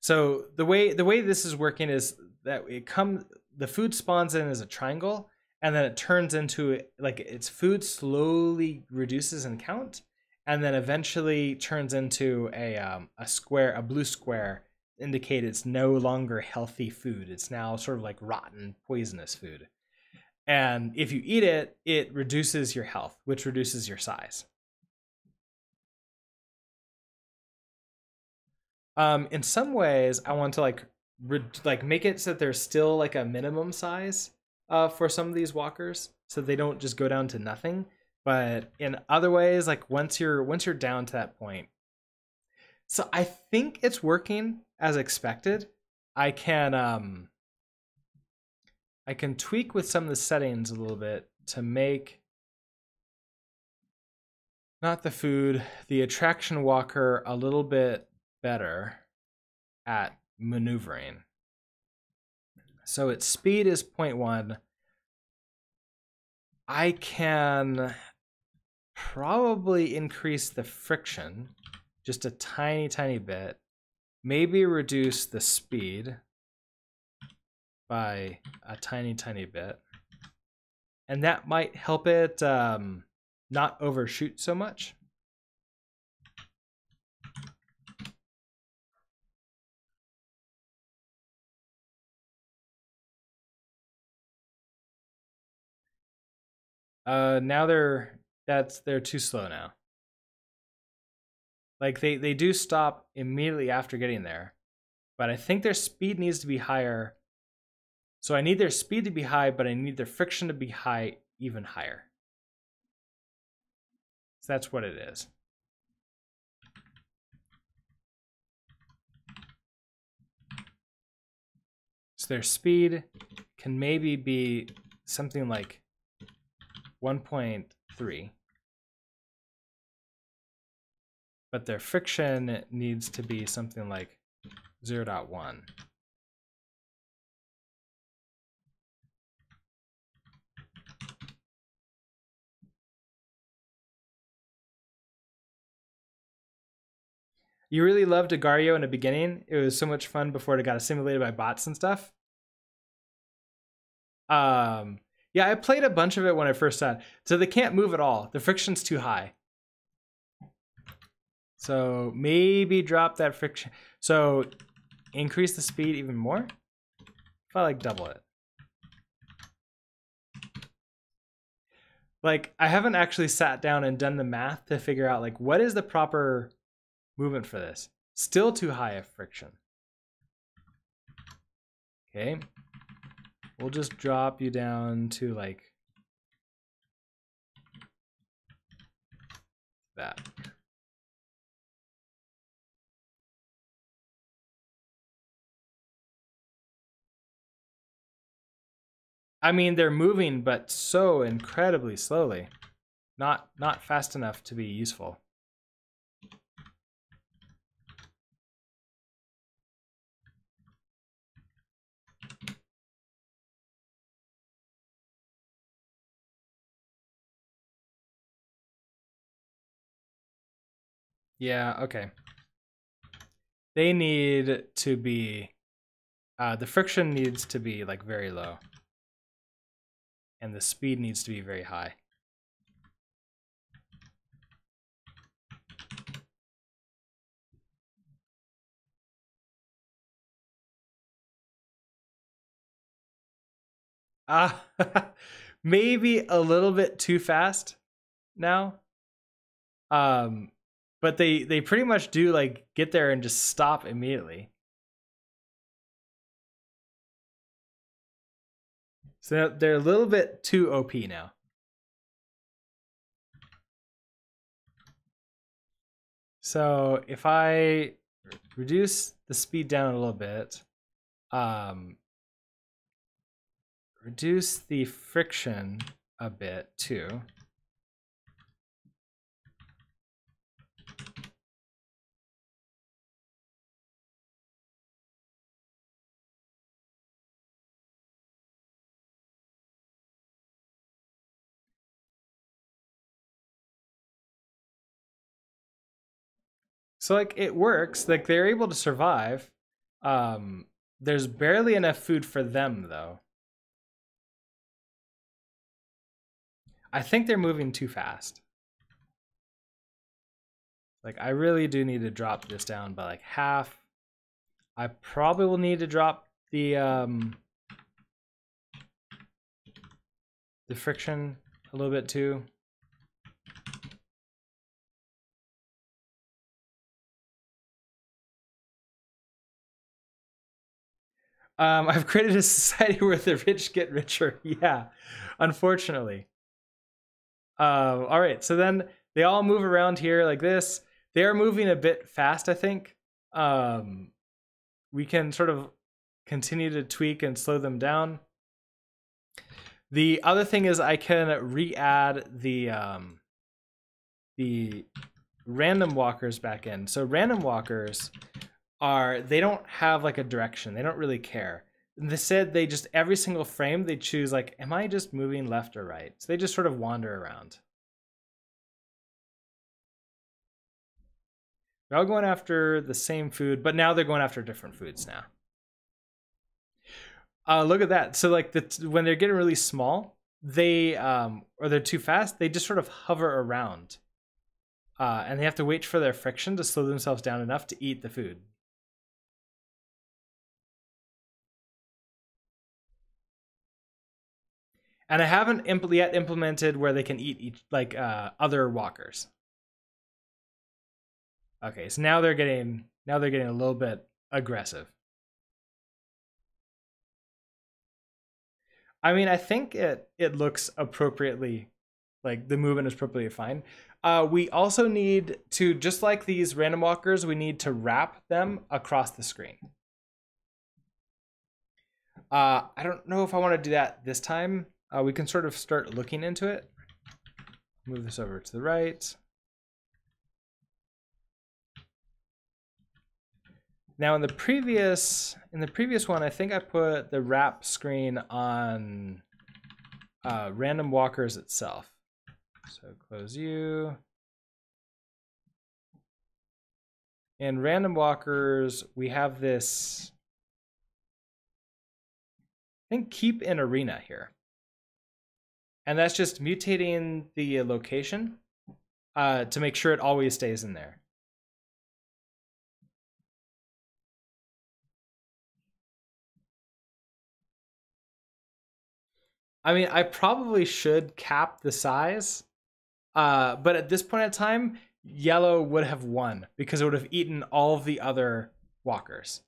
so the way the way this is working is that it comes the food spawns in as a triangle and then it turns into like its food slowly reduces in count and then eventually turns into a um, a square a blue square indicate it's no longer healthy food it's now sort of like rotten poisonous food and if you eat it it reduces your health which reduces your size Um, in some ways, I want to like re- like make it so that there's still like a minimum size uh, for some of these walkers, so they don't just go down to nothing. But in other ways, like once you're once you're down to that point, so I think it's working as expected. I can um I can tweak with some of the settings a little bit to make not the food, the attraction walker a little bit better at maneuvering. So its speed is 0.1. I can probably increase the friction just a tiny, tiny bit. Maybe reduce the speed by a tiny, tiny bit. And that might help it um, not overshoot so much. Uh, now they're that's they're too slow now. Like they they do stop immediately after getting there, but I think their speed needs to be higher. So I need their speed to be high, but I need their friction to be high even higher. So that's what it is. So their speed can maybe be something like 1.3. But their friction needs to be something like 0 0.1. You really loved Agario in the beginning. It was so much fun before it got assimilated by bots and stuff. Um, yeah, I played a bunch of it when I first had. So they can't move at all. The friction's too high. So maybe drop that friction. So increase the speed even more. If I like double it. Like I haven't actually sat down and done the math to figure out like what is the proper movement for this. Still too high of friction. Okay, We'll just drop you down to like that. I mean, they're moving, but so incredibly slowly. Not, not fast enough to be useful. Yeah, okay. They need to be uh, the friction needs to be like very low. And the speed needs to be very high. Ah, uh, maybe a little bit too fast now. Um, but they they pretty much do like get there and just stop immediately so they're a little bit too op now so if i reduce the speed down a little bit um reduce the friction a bit too So like it works. Like they're able to survive. Um, there's barely enough food for them though. I think they're moving too fast. Like I really do need to drop this down by like half. I probably will need to drop the um the friction a little bit too. Um, I've created a society where the rich get richer. Yeah, unfortunately. Um, all right, so then they all move around here like this. They are moving a bit fast, I think. Um, we can sort of continue to tweak and slow them down. The other thing is I can re-add the um, the random walkers back in. So random walkers are they don't have like a direction. They don't really care. they said they just every single frame they choose like, am I just moving left or right? So they just sort of wander around. They're all going after the same food, but now they're going after different foods now. Uh, look at that. So like the when they're getting really small, they um or they're too fast, they just sort of hover around. Uh, and they have to wait for their friction to slow themselves down enough to eat the food. and I haven't yet implemented where they can eat each, like uh, other walkers. Okay, so now they're getting now they're getting a little bit aggressive. I mean, I think it it looks appropriately, like the movement is appropriately fine. Uh, we also need to just like these random walkers, we need to wrap them across the screen. Uh, I don't know if I want to do that this time uh, we can sort of start looking into it. Move this over to the right. Now in the previous in the previous one, I think I put the wrap screen on uh, random walkers itself. So close you. In random walkers, we have this, I think keep in arena here. And that's just mutating the location uh, to make sure it always stays in there. I mean, I probably should cap the size, uh, but at this point in time, yellow would have won because it would have eaten all of the other walkers.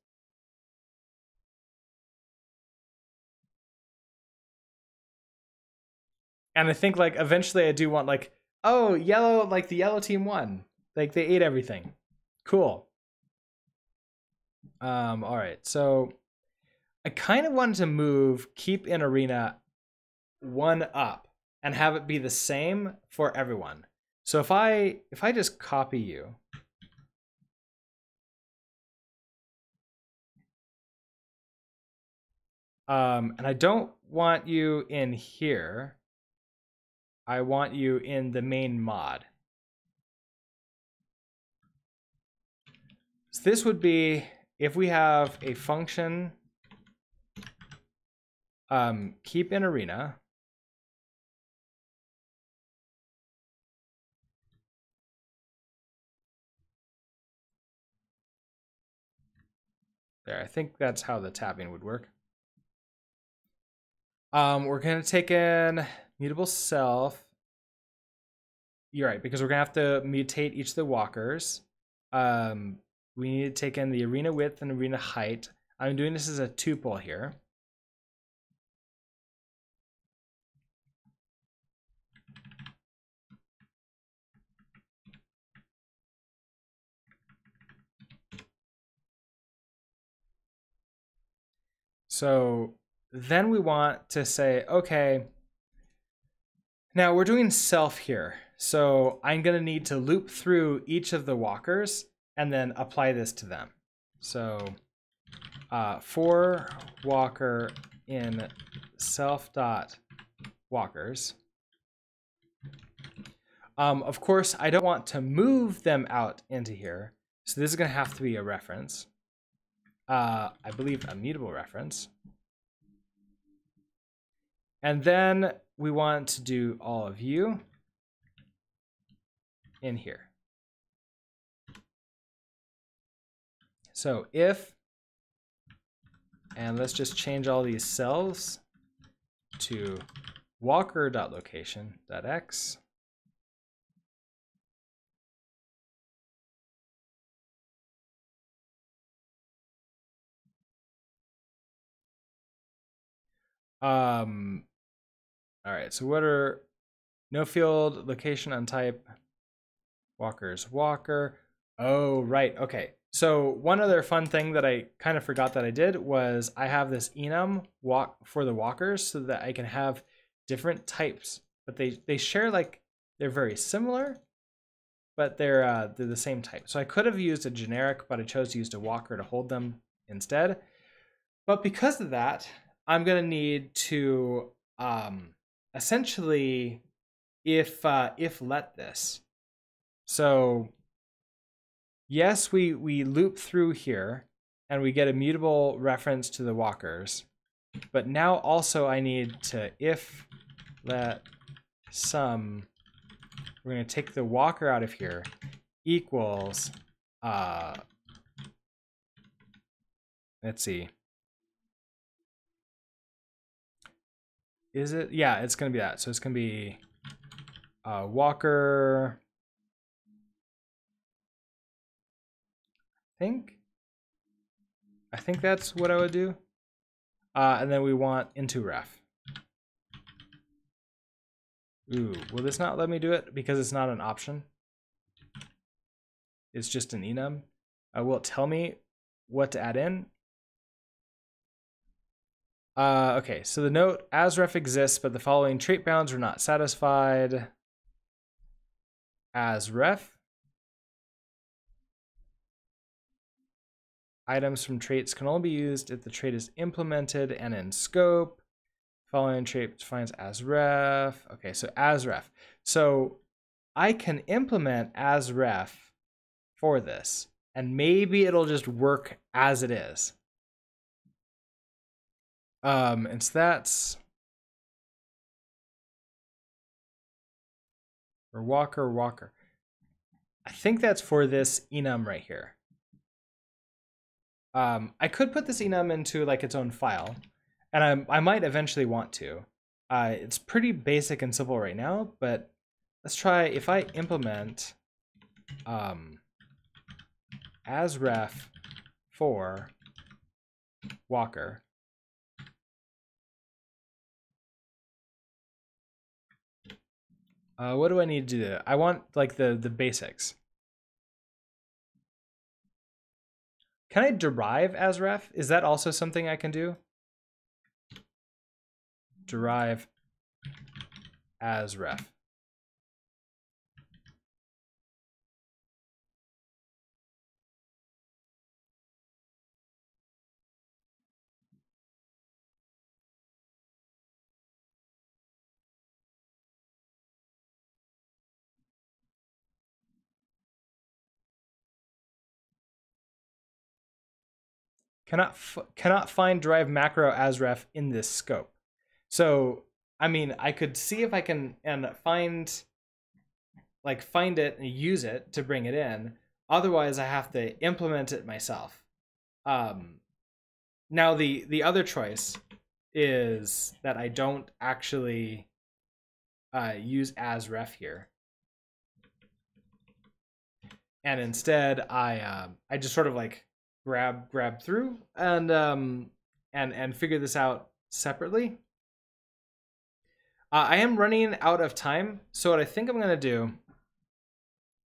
and I think like eventually I do want like oh yellow like the yellow team won like they ate everything, cool. Um, all right, so I kind of wanted to move keep in arena one up and have it be the same for everyone. So if I if I just copy you. Um, and I don't want you in here. I want you in the main mod. So this would be if we have a function um, keep in arena There, I think that's how the tabbing would work. Um, we're going to take in Mutable self. You're right, because we're gonna have to mutate each of the walkers. Um, we need to take in the arena width and arena height. I'm doing this as a tuple here. So then we want to say, okay, now we're doing self here. So I'm gonna need to loop through each of the walkers and then apply this to them. So uh, for walker in self dot walkers. Um, of course, I don't want to move them out into here. So this is gonna have to be a reference. Uh, I believe a mutable reference. And then we want to do all of you in here. So if, and let's just change all these cells to walker.location.x. Um, all right, so what are no field, location on type, walkers, walker. Oh, right, okay. So one other fun thing that I kind of forgot that I did was I have this enum walk for the walkers so that I can have different types, but they, they share like, they're very similar, but they're, uh, they're the same type. So I could have used a generic, but I chose to use a walker to hold them instead. But because of that, I'm gonna need to, um, essentially if uh, if let this. So yes, we we loop through here and we get a mutable reference to the walkers. But now also I need to if let sum, we're gonna take the walker out of here, equals, uh, let's see, Is it? Yeah, it's going to be that. So it's going to be uh, Walker. I think. I think that's what I would do. Uh, and then we want into ref. Ooh, will this not let me do it because it's not an option? It's just an enum. Uh, will it tell me what to add in? Uh, okay, so the note as ref exists, but the following trait bounds were not satisfied. As ref Items from traits can only be used if the trait is implemented and in scope. Following trait defines as ref. Okay, so as ref. So I can implement as ref for this, and maybe it'll just work as it is. Um, and so that's or Walker Walker. I think that's for this enum right here. Um, I could put this enum into like its own file, and I, I might eventually want to. Uh, it's pretty basic and simple right now, but let's try if I implement um, asref for Walker Uh, what do I need to do? I want like the, the basics. Can I derive as ref? Is that also something I can do? Derive as ref. cannot cannot find drive macro as ref in this scope. So I mean, I could see if I can and find like find it and use it to bring it in. Otherwise, I have to implement it myself. Um, now the the other choice is that I don't actually uh, use as ref here, and instead I uh, I just sort of like grab grab through and um and and figure this out separately. Uh, I am running out of time, so what I think I'm gonna do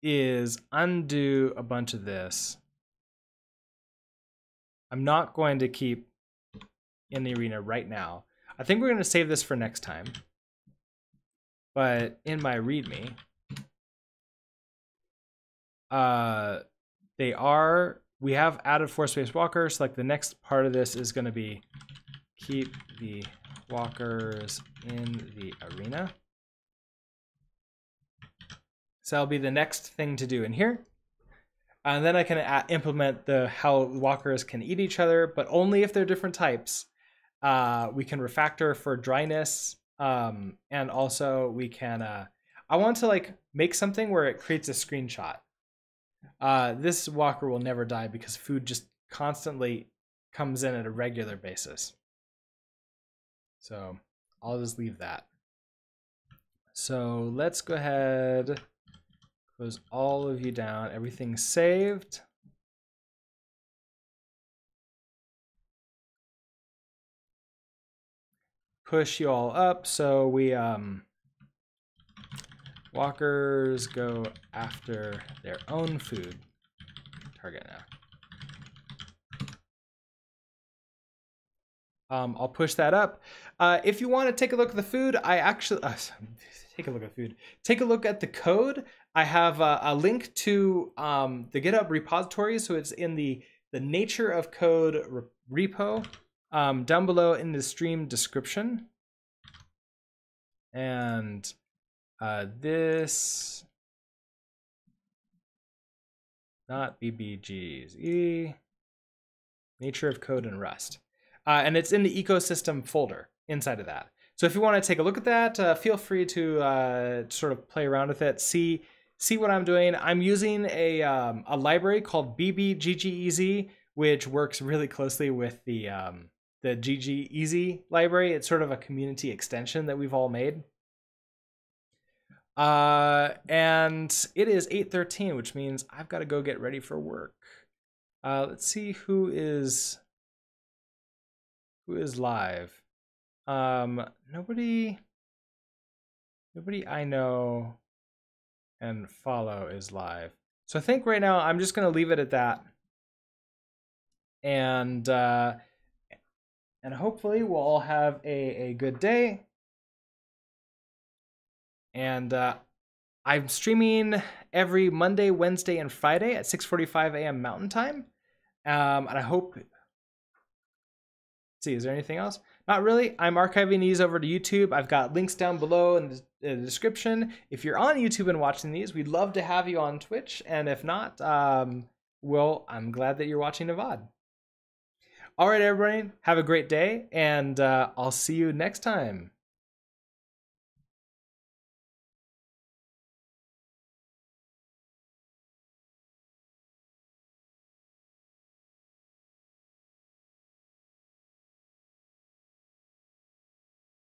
is undo a bunch of this. I'm not going to keep in the arena right now. I think we're going to save this for next time. But in my README, uh, they are we have added four space walkers. So like the next part of this is going to be keep the walkers in the arena. So that'll be the next thing to do in here. And then I can uh, implement the how walkers can eat each other, but only if they're different types. Uh, we can refactor for dryness. Um, and also we can, uh, I want to like make something where it creates a screenshot. Uh, this walker will never die because food just constantly comes in at a regular basis. So I'll just leave that. So let's go ahead, close all of you down. Everything's saved. Push you all up so we um, Walkers go after their own food. Target now. Um, I'll push that up. Uh, if you want to take a look at the food, I actually uh, take a look at food. Take a look at the code. I have a, a link to um, the GitHub repository, so it's in the the nature of code repo um, down below in the stream description. And uh, this, not BBGs, E, nature of code and Rust. Uh, and it's in the ecosystem folder inside of that. So if you want to take a look at that, uh, feel free to uh, sort of play around with it, see see what I'm doing. I'm using a, um, a library called BBGGEZ, which works really closely with the, um, the GGEZ library. It's sort of a community extension that we've all made. Uh, and it is 8.13, which means I've got to go get ready for work. Uh, let's see who is who is live. Um, nobody, nobody I know and follow is live. So I think right now I'm just going to leave it at that. And, uh, and hopefully we'll all have a, a good day and uh, I'm streaming every Monday, Wednesday, and Friday at 6:45 a.m. Mountain Time. Um, and I hope. see, is there anything else? Not really. I'm archiving these over to YouTube. I've got links down below in the, description. If you're on YouTube and watching these, we'd love to have you on Twitch. And if not, um, well, I'm glad that you're watching a All right, everybody, have a great day, and uh, I'll see you next time.